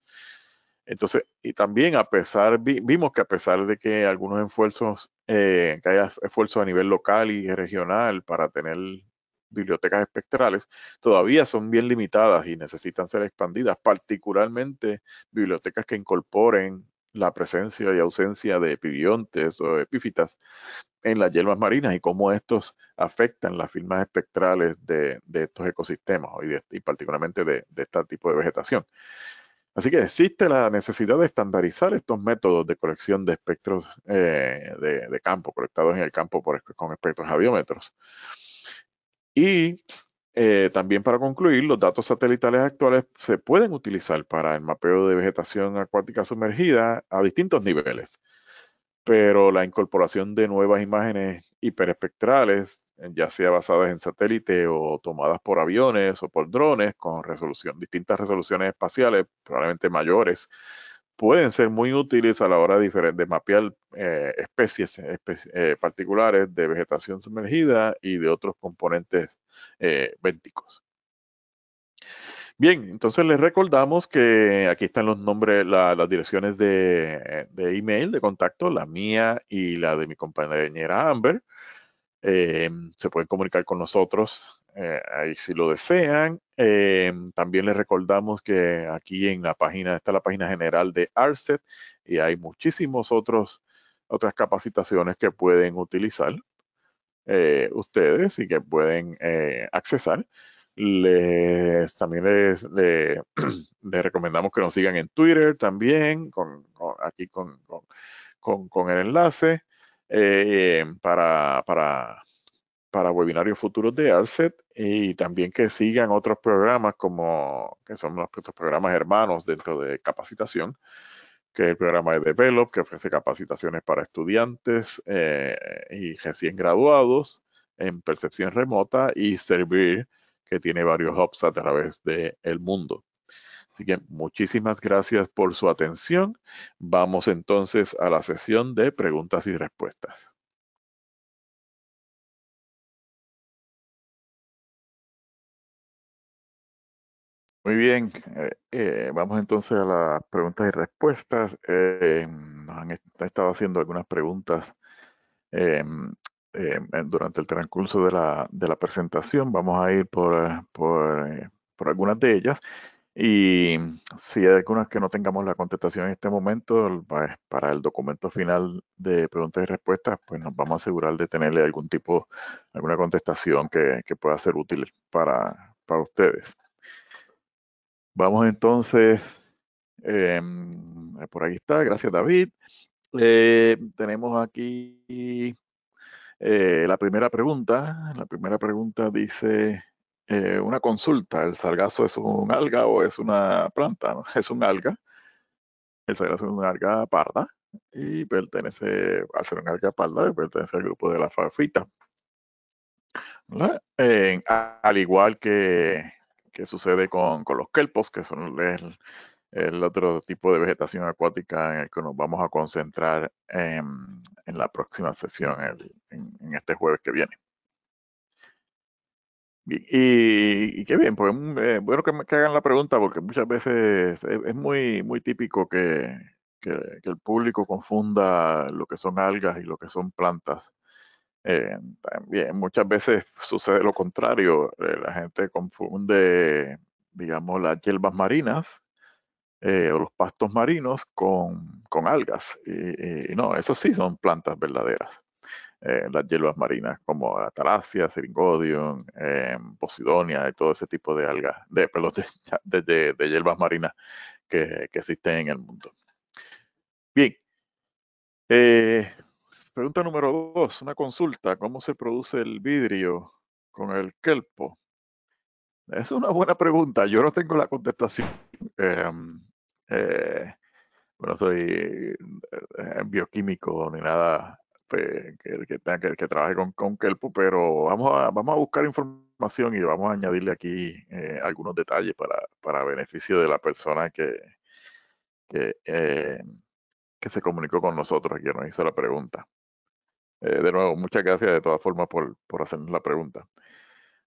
Entonces, y también a pesar, vimos que a pesar de que algunos esfuerzos, eh, que haya esfuerzos a nivel local y regional para tener bibliotecas espectrales, todavía son bien limitadas y necesitan ser expandidas, particularmente bibliotecas que incorporen la presencia y ausencia de epibiontes o epífitas en las hierbas marinas y cómo estos afectan las firmas espectrales de, estos ecosistemas y, particularmente de, este tipo de vegetación. Así que existe la necesidad de estandarizar estos métodos de colección de espectros eh, de, campo, colectados en el campo con espectros radiómetros Y eh, también para concluir, los datos satelitales actuales se pueden utilizar para el mapeo de vegetación acuática sumergida a distintos niveles, pero la incorporación de nuevas imágenes hiperespectrales, ya sea basadas en satélite o tomadas por aviones o por drones con distintas resoluciones espaciales, probablemente mayores, pueden ser muy útiles a la hora de, mapear eh, especies eh, particulares de vegetación sumergida y de otros componentes eh, bénticos. Bien, entonces les recordamos que aquí están los nombres, las direcciones de, de, email, de contacto, la mía y la de mi compañera Amber. Eh, se pueden comunicar con nosotros eh, ahí si lo desean. Em, también les recordamos que aquí en la página, está la página general de Arset y hay muchísimos otros otras capacitaciones que pueden utilizar eh, ustedes y que pueden eh, accesar. Les, también les, recomendamos que nos sigan en Twitter también, con, aquí con, el enlace para para webinarios futuros de ARSET y también que sigan otros programas como que son nuestros programas hermanos dentro de capacitación, que es el programa de Develop, que ofrece capacitaciones para estudiantes eh, y recién graduados en percepción remota y Servir, que tiene varios hubs a través del el mundo. Así que muchísimas gracias por su atención. Vamos entonces a la sesión de preguntas y respuestas. Muy bien, eh, eh, vamos entonces a las preguntas y respuestas. Eh, nos han estado haciendo algunas preguntas durante el transcurso de la, de la presentación. Vamos a ir por, algunas de ellas. Y si hay algunas que no tengamos la contestación en este momento, pues, para el documento final de preguntas y respuestas, pues nos vamos a asegurar de tenerle algún tipo, alguna contestación que, pueda ser útil para ustedes. Vamos entonces, em, por aquí está, gracias David. Eh, tenemos aquí eh, la primera pregunta. La primera pregunta dice, eh, una consulta, ¿el sargazo es un alga o es una planta? Es un alga. El sargazo es un alga parda y pertenece, al ser un alga parda, pertenece al grupo de la fafita. al igual que que sucede con, con los kelpos, que son el, otro tipo de vegetación acuática en el que nos vamos a concentrar en, la próxima sesión, en, este jueves que viene. Y, qué bien, pues mm, eh, bueno que, me, hagan la pregunta porque muchas veces es, muy, muy típico que, el público confunda lo que son algas y lo que son plantas. Eh, también muchas veces sucede lo contrario, eh, la gente confunde, digamos, las hierbas marinas eh, o los pastos marinos con, con algas. Y, no, eso sí son plantas verdaderas. las hierbas marinas como atalacia, seringodium, posidonia y todo ese tipo de algas, de, pelotes de, hierbas marinas que, que existen en el mundo. Bien, Pregunta número dos, una consulta. ¿Cómo se produce el vidrio con el kelpo? Es una buena pregunta. Yo no tengo la contestación. Em, eh, bueno, soy eh, eh, bioquímico ni nada pues, que, que, que, trabaje con, kelpo, pero vamos a, buscar información y vamos a añadirle aquí eh, algunos detalles para, beneficio de la persona que, se comunicó con nosotros aquí, que nos hizo la pregunta. Eh, de nuevo, muchas gracias de todas formas por, por hacernos la pregunta.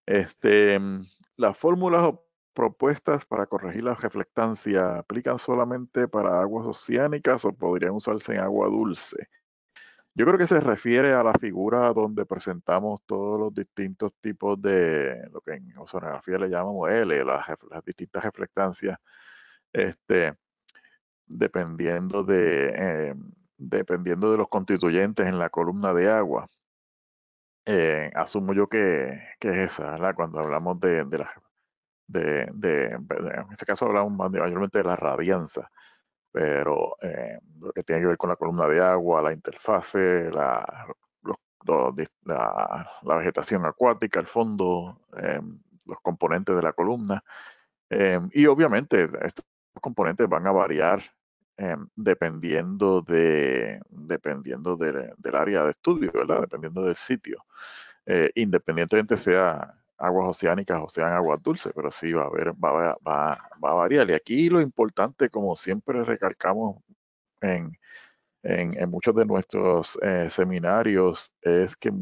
Este, mm, las fórmulas o propuestas para corregir la reflectancia aplican solamente para aguas oceánicas o podrían usarse en agua dulce. Yo creo que se refiere a la figura donde presentamos todos los distintos tipos de lo que en oceanografía le llamamos L, las, distintas reflectancias, este, dependiendo de em, dependiendo de los constituyentes en la columna de agua. Eh, asumo yo que, es esa, Cuando hablamos de, de, en este caso hablamos mayormente de la radianza, pero eh, lo que tiene que ver con la columna de agua, la interfase, la, vegetación acuática, el fondo, eh, los componentes de la columna. y obviamente estos componentes van a variar Em, dependiendo, de, dependiendo del área de estudio, ¿verdad? Dependiendo del sitio. Eh, independientemente sea aguas oceánicas o sean aguas dulces, pero sí va a haber, va, va, va a variar. Y aquí lo importante, como siempre recalcamos en, en, muchos de nuestros eh, seminarios es que,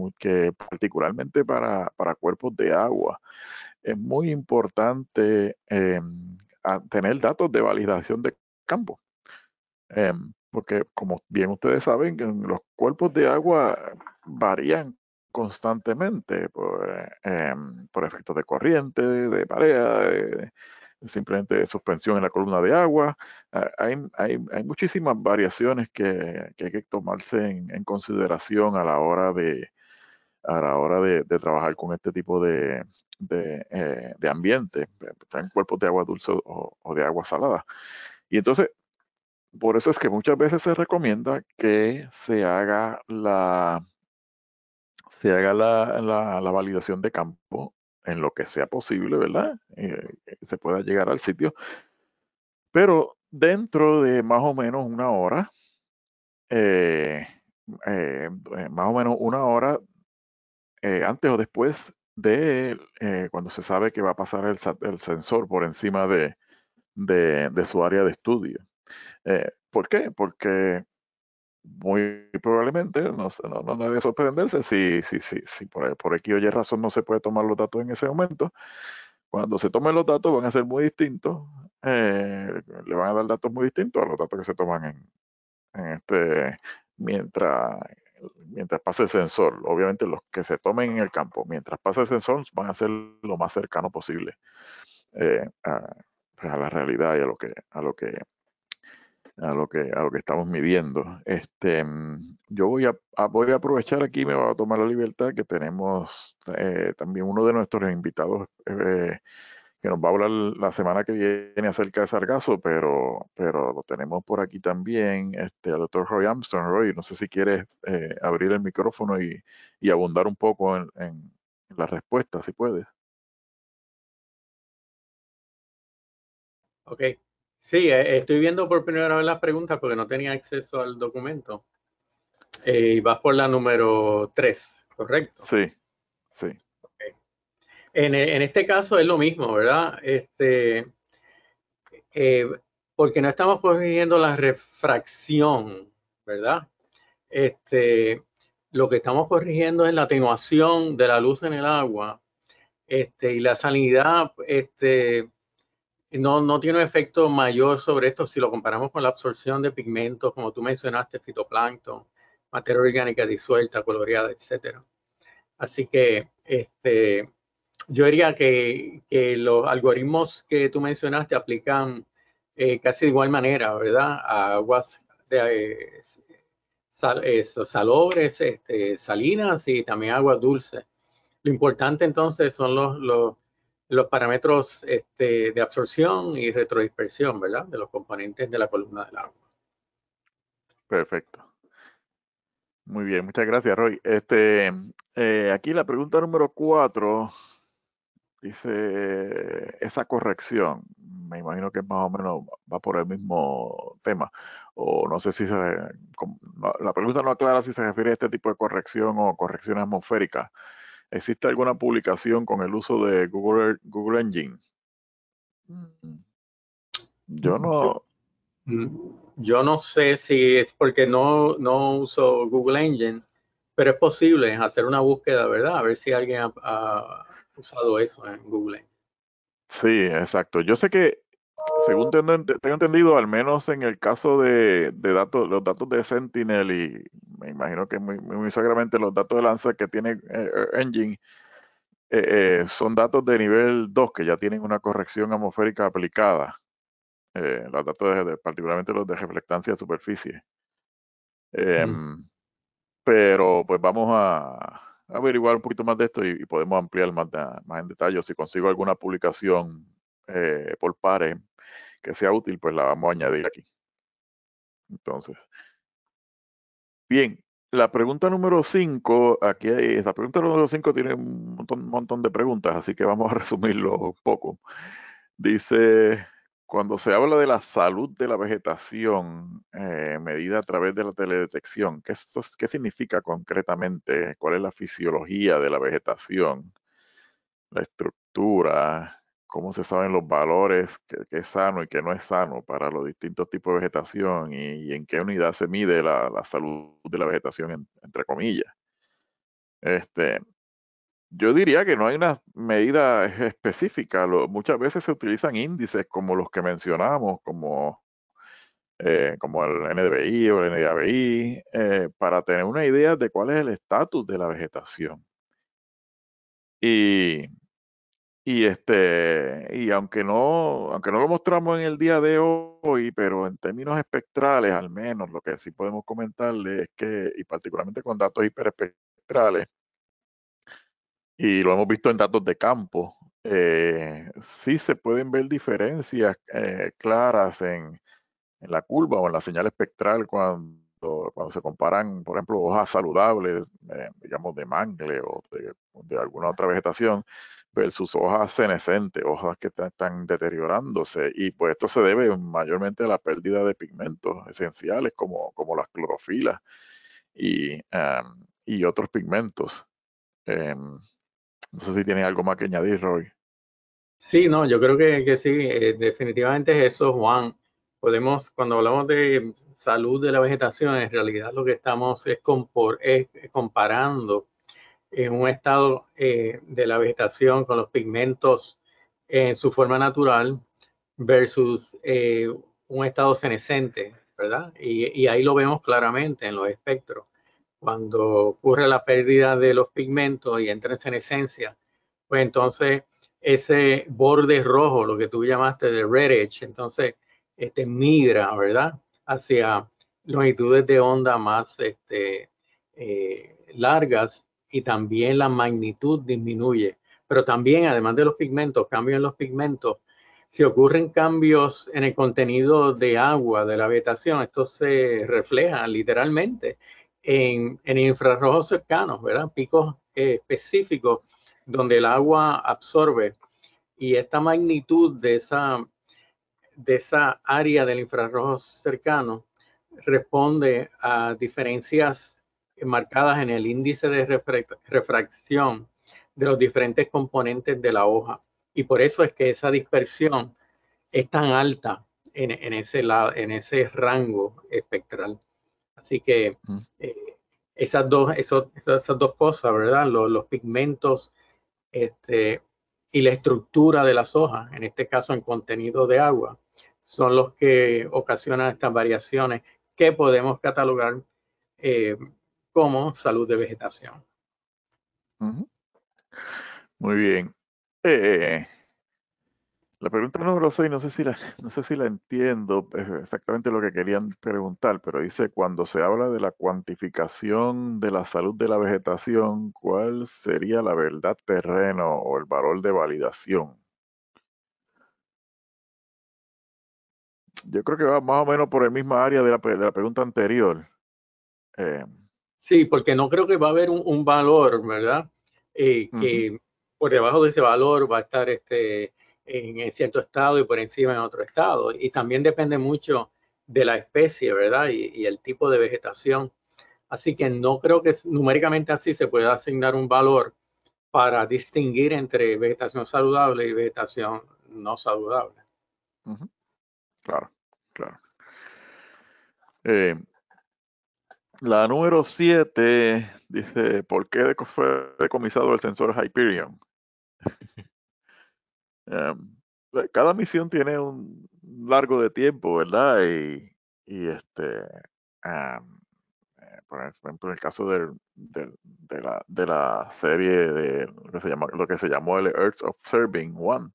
particularmente para, para, cuerpos de agua es muy importante em, tener datos de validación de campo. Em, porque como bien ustedes saben, los cuerpos de agua varían constantemente por, em, efectos de corriente, de marea, eh, simplemente de suspensión en la columna de agua. Ah, hay, muchísimas variaciones que, hay que tomarse en, consideración a la hora de a la hora de, trabajar con este tipo de, eh, ambiente, eh, sean cuerpos de agua dulce o, o de agua salada. Y entonces por eso es que muchas veces se recomienda que se haga la, se haga la, validación de campo en lo que sea posible, ¿verdad? Eh, se pueda llegar al sitio. Pero dentro de más o menos una hora, eh, eh, más o menos una hora antes o después de cuando se sabe que va a pasar el, sensor por encima de, de su área de estudio. Eh, ¿Por qué? Porque muy probablemente no, no, debe sorprenderse si, si, si, si por, por aquí o razón no se puede tomar los datos en ese momento. Cuando se tomen los datos van a ser muy distintos, eh, le van a dar datos muy distintos a los datos que se toman en, este mientras mientras pase el sensor. Obviamente los que se tomen en el campo, mientras pase el sensor, van a ser lo más cercano posible eh, a, pues, a, la realidad y a lo que a lo que a lo que, a lo que estamos midiendo. Este, mm, yo voy a, voy a aprovechar aquí, me voy a tomar la libertad que tenemos eh, también uno de nuestros invitados eh, que nos va a hablar la semana que viene acerca de sargazo, pero, pero lo tenemos por aquí también, este, al doctor Roy Armstrong. Roy, no sé si quieres eh, abrir el micrófono y, y abundar un poco en, en, en la respuesta, si puedes. Ok, Sí, eh, estoy viendo por primera vez las preguntas porque no tenía acceso al documento. Eh, y vas por la número 3, ¿correcto? Sí, sí. En, este caso es lo mismo, ¿verdad? Este, eh, porque no estamos corrigiendo la refracción, ¿verdad? Este, lo que estamos corrigiendo es la atenuación de la luz en el agua este, y la sanidad este, no, no tiene un efecto mayor sobre esto si lo comparamos con la absorción de pigmentos, como tú mencionaste, fitoplancton, materia orgánica disuelta, coloreada, etc. Así que este, yo diría que, los algoritmos que tú mencionaste aplican eh, casi de igual manera, ¿verdad? A aguas de, eh, salobres, este, salinas y también aguas dulces. Lo importante entonces son los los parámetros este, de absorción y retrodispersión, ¿verdad? De los componentes de la columna del agua. Perfecto. Muy bien, muchas gracias, Roy. Este, eh, aquí la pregunta número cuatro dice esa corrección. Me imagino que más o menos va por el mismo tema. O no sé si la pregunta no aclara si se refiere a este tipo de corrección o corrección atmosférica. ¿Existe alguna publicación con el uso de Google, Google Engine? Mm. Yo no. Yo no sé si es porque no, no uso Google Engine, pero es posible hacer una búsqueda, ¿verdad? A ver si alguien ha, usado eso en Google Sí, exacto. Yo sé que según tengo, tengo, entendido, al menos en el caso de, datos, los datos de Sentinel y me imagino que muy, muy sagramente los datos de Lanza que tiene eh, eh, Engine, eh, son datos de nivel 2 que ya tienen una corrección atmosférica aplicada. los datos, de, particularmente los de reflectancia de superficie. Em, mm. Pero pues vamos a, averiguar un poquito más de esto y, podemos ampliar más, más en detalle. Si consigo alguna publicación eh, por pares que sea útil, pues la vamos a añadir aquí. Entonces, bien, la pregunta número 5, aquí hay. la pregunta número 5 tiene un montón, montón de preguntas, así que vamos a resumirlo un poco. Dice, cuando se habla de la salud de la vegetación eh, medida a través de la teledetección, ¿qué, esto, ¿qué, significa concretamente? ¿Cuál es la fisiología de la vegetación? La estructura, cómo se saben los valores, que, es sano y que no es sano para los distintos tipos de vegetación y, en qué unidad se mide la, salud de la vegetación, entre comillas. Este, yo diría que no hay una medida específica. muchas veces se utilizan índices como los que mencionamos, como, eh, como el NDBI o el NDABI, eh, para tener una idea de cuál es el estatus de la vegetación. Y y este, y aunque no, aunque no lo mostramos en el día de hoy, pero en términos espectrales, al menos, lo que sí podemos comentarle es que, y particularmente con datos hiperespectrales, y lo hemos visto en datos de campo, eh, sí se pueden ver diferencias eh, claras en, en la curva o en la señal espectral cuando cuando se comparan, por ejemplo, hojas saludables, eh, digamos, de mangle o de, alguna otra vegetación, versus hojas senescentes, hojas que están, deteriorándose. Y pues esto se debe mayormente a la pérdida de pigmentos esenciales como, como las clorofilas y, y otros pigmentos. Em, no sé si tienes algo más que añadir, Roy. Sí, no, yo creo que, sí, eh, definitivamente es eso, Juan. Podemos, cuando hablamos de salud de la vegetación, en realidad lo que estamos es, comparando un estado eh, de la vegetación con los pigmentos en su forma natural versus eh, un estado senescente, ¿verdad? Y, ahí lo vemos claramente en los espectros. Cuando ocurre la pérdida de los pigmentos y entra en senescencia, pues entonces ese borde rojo, lo que tú llamaste de red edge, entonces este migra, ¿verdad? hacia longitudes de onda más este, eh, largas y también la magnitud disminuye. Pero también, además de los pigmentos, cambios en los pigmentos, si ocurren cambios en el contenido de agua de la vegetación, esto se refleja literalmente en, infrarrojos cercanos, ¿verdad? Picos específicos donde el agua absorbe y esta magnitud de esa de esa área del infrarrojo cercano responde a diferencias marcadas en el índice de refracción de los diferentes componentes de la hoja. Y por eso es que esa dispersión es tan alta en, ese, lado, en ese rango espectral. Así que mm. eh, esas, dos, esas dos cosas, ¿verdad? Los, los, pigmentos este, y la estructura de las hojas, en este caso en contenido de agua, son los que ocasionan estas variaciones que podemos catalogar eh, como salud de vegetación. Muy bien. Eh, la pregunta número 6, no sé si la, no sé si la entiendo exactamente lo que querían preguntar, pero dice, cuando se habla de la cuantificación de la salud de la vegetación, ¿cuál sería la verdad terreno o el valor de validación? yo creo que va más o menos por el mismo área de la, pregunta anterior. Eh. sí, porque no creo que va a haber un, valor, ¿verdad? Eh, que por debajo de ese valor va a estar este en cierto estado y por encima en otro estado. Y también depende mucho de la especie, ¿verdad? Y, el tipo de vegetación. Así que no creo que numéricamente así se pueda asignar un valor para distinguir entre vegetación saludable y vegetación no saludable. Claro, claro. Eh, la número 7 dice, ¿por qué fue decomisado el sensor Hyperion? Em, pues, cada misión tiene un largo de tiempo, ¿verdad? Y, y este, eh, por ejemplo, en el caso de, la, de, la, serie de lo que se, lo que se llamó el Earth Observing One,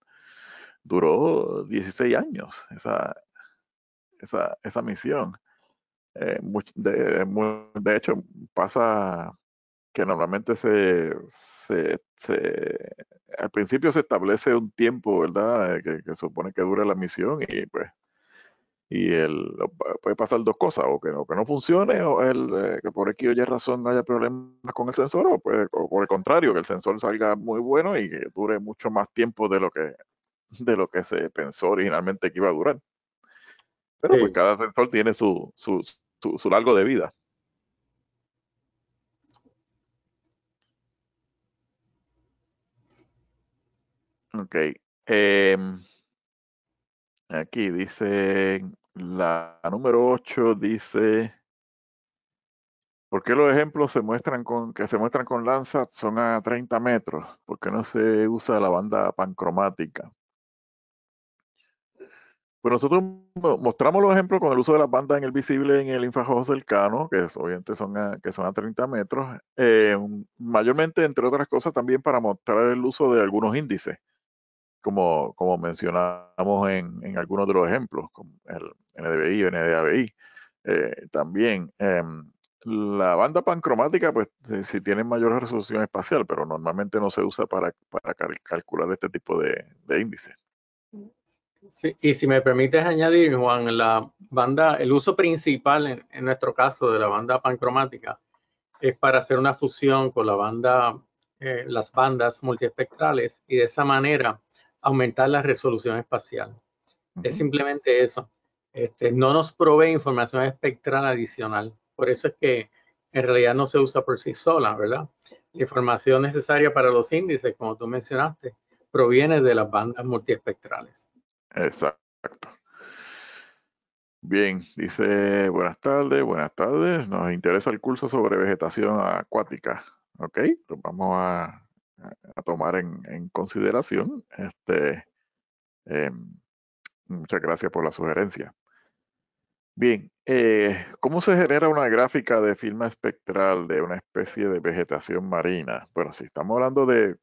duró 16 años esa, esa, esa misión. Eh, de, hecho, pasa que normalmente se, se, al principio se establece un tiempo, ¿verdad? Que, supone que dure la misión y pues y el, puede pasar dos cosas, o que, no, que no funcione, o el, eh, que por aquí o ya razón no haya problemas con el sensor, o, pues, o por el contrario, que el sensor salga muy bueno y que dure mucho más tiempo de lo que de lo que se pensó originalmente que iba a durar. Pero pues cada sensor tiene su, su, su, largo de vida. Ok. Em, aquí dice la número 8 dice ¿Por qué los ejemplos se muestran con, que se muestran con lanza son a 30 metros? ¿Por qué no se usa la banda pancromática? Pues nosotros mostramos los ejemplos con el uso de las bandas en el visible en el infrarrojo cercano, que obviamente son a, que son a 30 metros, eh, mayormente, entre otras cosas, también para mostrar el uso de algunos índices, como, como mencionamos en, en algunos de los ejemplos, como el NDBI, NDABI, eh, también. Em, la banda pancromática, pues si tiene mayor resolución espacial, pero normalmente no se usa para, para calcular este tipo de índices y si me permites añadir, Juan, la banda, el uso principal en, nuestro caso de la banda pancromática es para hacer una fusión con la banda, eh, las bandas multiespectrales y de esa manera aumentar la resolución espacial. Es simplemente eso. Este, no nos provee información espectral adicional. Por eso es que en realidad no se usa por sí sola, ¿verdad? La información necesaria para los índices, como tú mencionaste, proviene de las bandas multiespectrales. Exacto. Bien, dice, buenas tardes, buenas tardes. Nos interesa el curso sobre vegetación acuática. Ok, lo vamos a, tomar en, consideración. Este, eh, muchas gracias por la sugerencia. Bien, eh, ¿cómo se genera una gráfica de firma espectral de una especie de vegetación marina? Bueno, si estamos hablando de,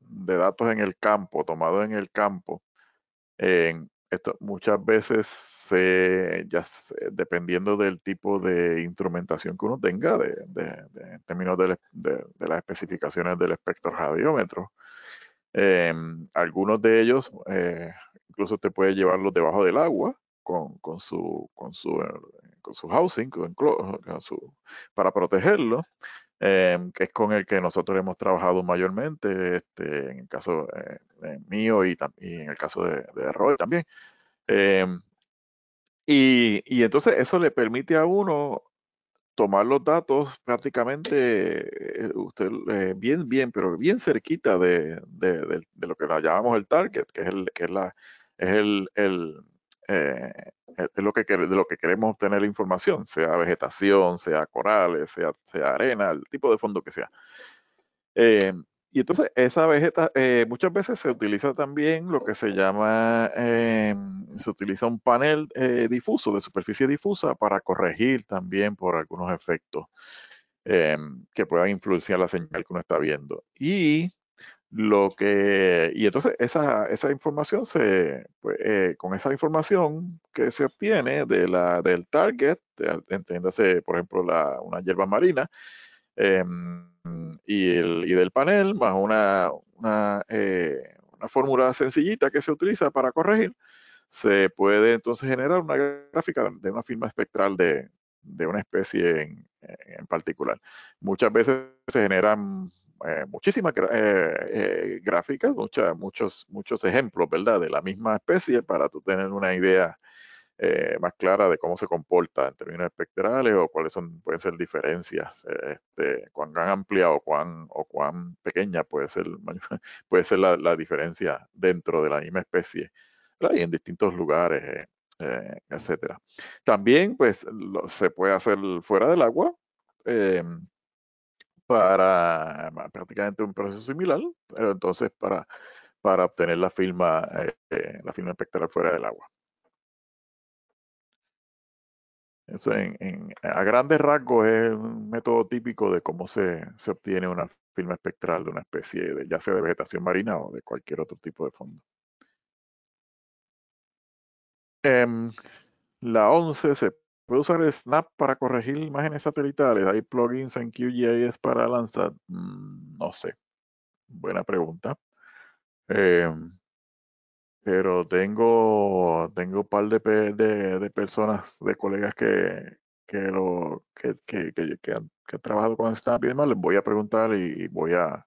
de datos en el campo, tomados en el campo, esto muchas veces, se, ya dependiendo del tipo de instrumentación que uno tenga, de, en términos de, las especificaciones del espectro radiómetro, em, algunos de ellos eh, incluso te puede llevarlos debajo del agua con, su, con, su, con su eh, housing para protegerlo. Em, que es con el que nosotros hemos trabajado mayormente, este, en el caso eh, mío y, en el caso de, de Roy también. Em, y, y, entonces eso le permite a uno tomar los datos prácticamente eh, usted, eh, bien, bien, pero bien cerquita de, de, de, lo que llamamos el target, que es, el, que es, la, es el, el eh, es lo que, de lo que queremos obtener información, sea vegetación, sea corales, sea, arena, el tipo de fondo que sea. Eh, y entonces esa vegeta, eh, muchas veces se utiliza también lo que se llama, se utiliza un panel difuso, de superficie difusa, para corregir también por algunos efectos que puedan influenciar la señal que uno está viendo. Y lo que, y entonces esa, esa información se, pues, eh, con esa información que se obtiene de la, del target, entiéndase, por ejemplo, la, una hierba marina, em, y, el, y, del panel, más una, una, eh, una fórmula sencillita que se utiliza para corregir, se puede entonces generar una gráfica de una firma espectral de, de una especie en, en particular. Muchas veces se generan eh, muchísimas eh, eh, gráficas, mucha, muchos, muchos ejemplos, ¿verdad? De la misma especie para tú tener una idea más clara de cómo se comporta en términos espectrales o cuáles son, pueden ser diferencias, este, cuán amplia o cuán, o cuán pequeña puede ser, puede ser la, diferencia dentro de la misma especie y en distintos lugares. etc. etcétera. También, pues, se puede hacer fuera del agua, para prácticamente un proceso similar, pero entonces para, para obtener la firma, eh, eh, la espectral fuera del agua. Eso en, a grandes rasgos es un método típico de cómo se, se obtiene una firma espectral de una especie, de, ya sea de vegetación marina o de cualquier otro tipo de fondo. Em, la 11 se Puede usar Snap para corregir imágenes satelitales. ¿Hay plugins en QGIS para lanzar? Mm, no sé. Buena pregunta. Em, pero tengo, tengo un par de, de, personas, de colegas que, que, lo, que, que, han, trabajado con Snap y demás. Les voy a preguntar y, voy a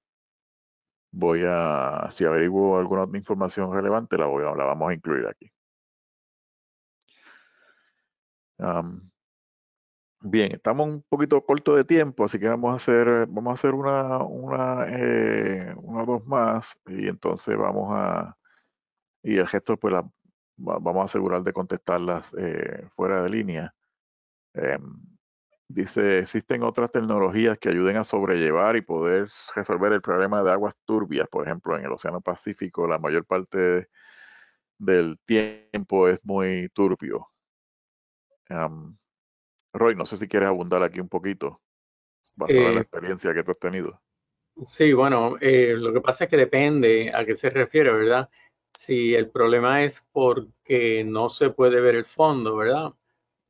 voy a, si averiguo alguna información relevante, la, voy a, la vamos a incluir aquí. Um, bien, estamos un poquito corto de tiempo, así que vamos a hacer, vamos a hacer una, una, eh, una o dos más y entonces vamos a, y el gesto pues vamos a asegurar de contestarlas eh, fuera de línea. Em, dice, existen otras tecnologías que ayuden a sobrellevar y poder resolver el problema de aguas turbias, por ejemplo, en el Océano Pacífico la mayor parte del tiempo es muy turbio. Roy, no sé si quieres abundar aquí un poquito, basado en la eh, experiencia que tú has tenido. Sí, bueno, eh, lo que pasa es que depende a qué se refiere, ¿verdad? Si el problema es porque no se puede ver el fondo, ¿verdad?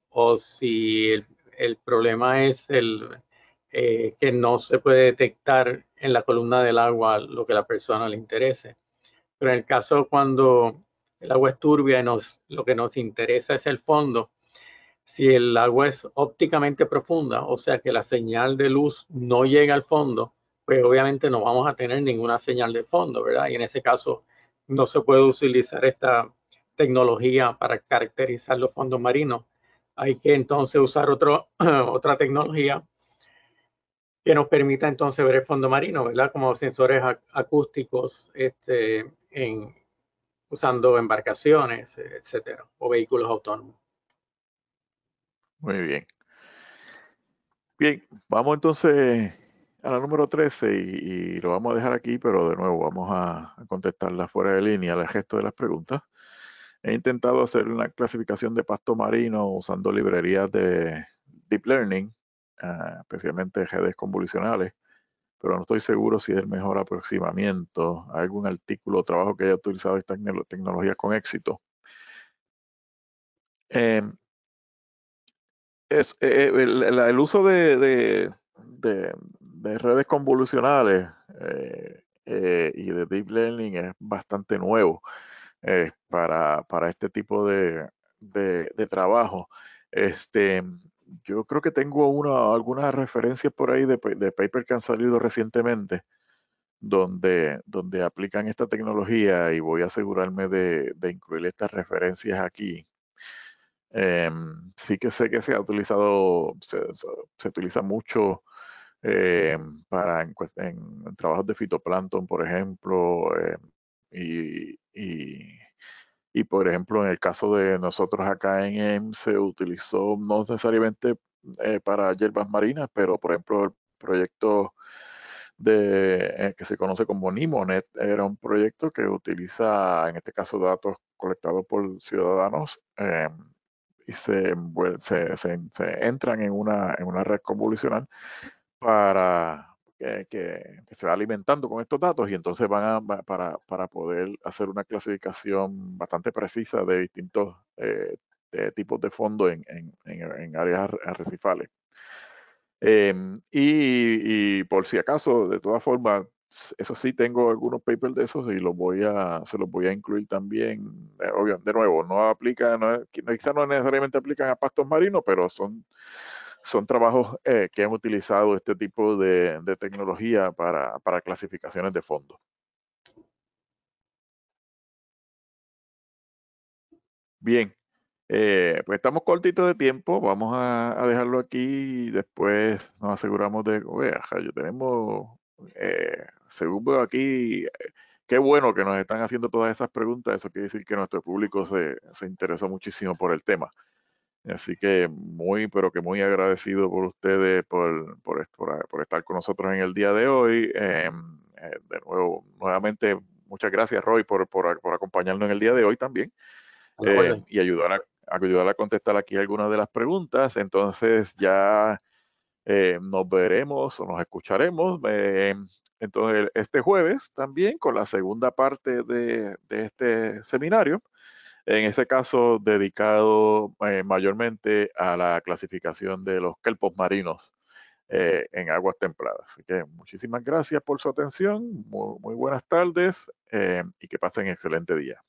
O si el, problema es el eh, que no se puede detectar en la columna del agua lo que a la persona le interese. Pero en el caso cuando el agua es turbia y nos, lo que nos interesa es el fondo, si el agua es ópticamente profunda, o sea que la señal de luz no llega al fondo, pues obviamente no vamos a tener ninguna señal de fondo, ¿verdad? Y en ese caso no se puede utilizar esta tecnología para caracterizar los fondos marinos. Hay que entonces usar otra tecnología que nos permita entonces ver el fondo marino, ¿verdad? Como sensores acústicos este, en, usando embarcaciones, etcétera, o vehículos autónomos. Muy bien. Bien, vamos entonces a la número 13 y, lo vamos a dejar aquí, pero de nuevo vamos a, contestarla fuera de línea, el gesto de las preguntas. He intentado hacer una clasificación de pasto marino usando librerías de Deep Learning, ah, especialmente redes convolucionales, pero no estoy seguro si es el mejor aproximamiento. ¿Hay algún artículo o trabajo que haya utilizado esta tecnología con éxito? Eh, es, eh, eh, el, uso de, redes convolucionales eh, y de deep learning es bastante nuevo para, este tipo de, trabajo. Este, yo creo que tengo una, algunas referencias por ahí de, paper que han salido recientemente donde, donde aplican esta tecnología y voy a asegurarme de, de incluir estas referencias aquí Em, sí que sé que se ha utilizado, se, utiliza mucho em, para en, trabajos de fitoplancton, por ejemplo, em, y, por ejemplo en el caso de nosotros acá en EM se utilizó no necesariamente eh, para hierbas marinas, pero por ejemplo el proyecto de, eh, que se conoce como Nimonet era un proyecto que utiliza en este caso datos colectados por ciudadanos y se, se, se, entran en una, en una red convolucional para que, se va alimentando con estos datos y entonces van a, para, para, poder hacer una clasificación bastante precisa de distintos eh, tipos de fondos en, en, en, áreas arrecifales. Em, y, por si acaso, de todas formas, eso sí tengo algunos papers de esos y los voy a, se los voy a incluir también. Eh, de nuevo, no aplica, no, quizás no necesariamente aplican a pastos marinos, pero son, son trabajos eh, que han utilizado este tipo de, de tecnología para, para clasificaciones de fondos. Bien, eh, pues estamos cortitos de tiempo, vamos a, dejarlo aquí y después nos aseguramos de, oye, yo tenemos eh, según veo aquí, eh, qué bueno que nos están haciendo todas esas preguntas. Eso quiere decir que nuestro público se, se interesó muchísimo por el tema. Así que muy, pero que muy agradecido por ustedes por, por, estar con nosotros en el día de hoy. Eh, eh, de nuevo, nuevamente, muchas gracias, Roy, por, por acompañarnos en el día de hoy también y ayudar a, ayudar a contestar aquí algunas de las preguntas. Entonces, ya nos veremos o nos escucharemos entonces, este jueves también con la segunda parte de, este seminario, en ese caso dedicado eh, mayormente a la clasificación de los kelpos marinos eh, en aguas templadas. Así que muchísimas gracias por su atención, muy, buenas tardes eh, y que pasen excelente día.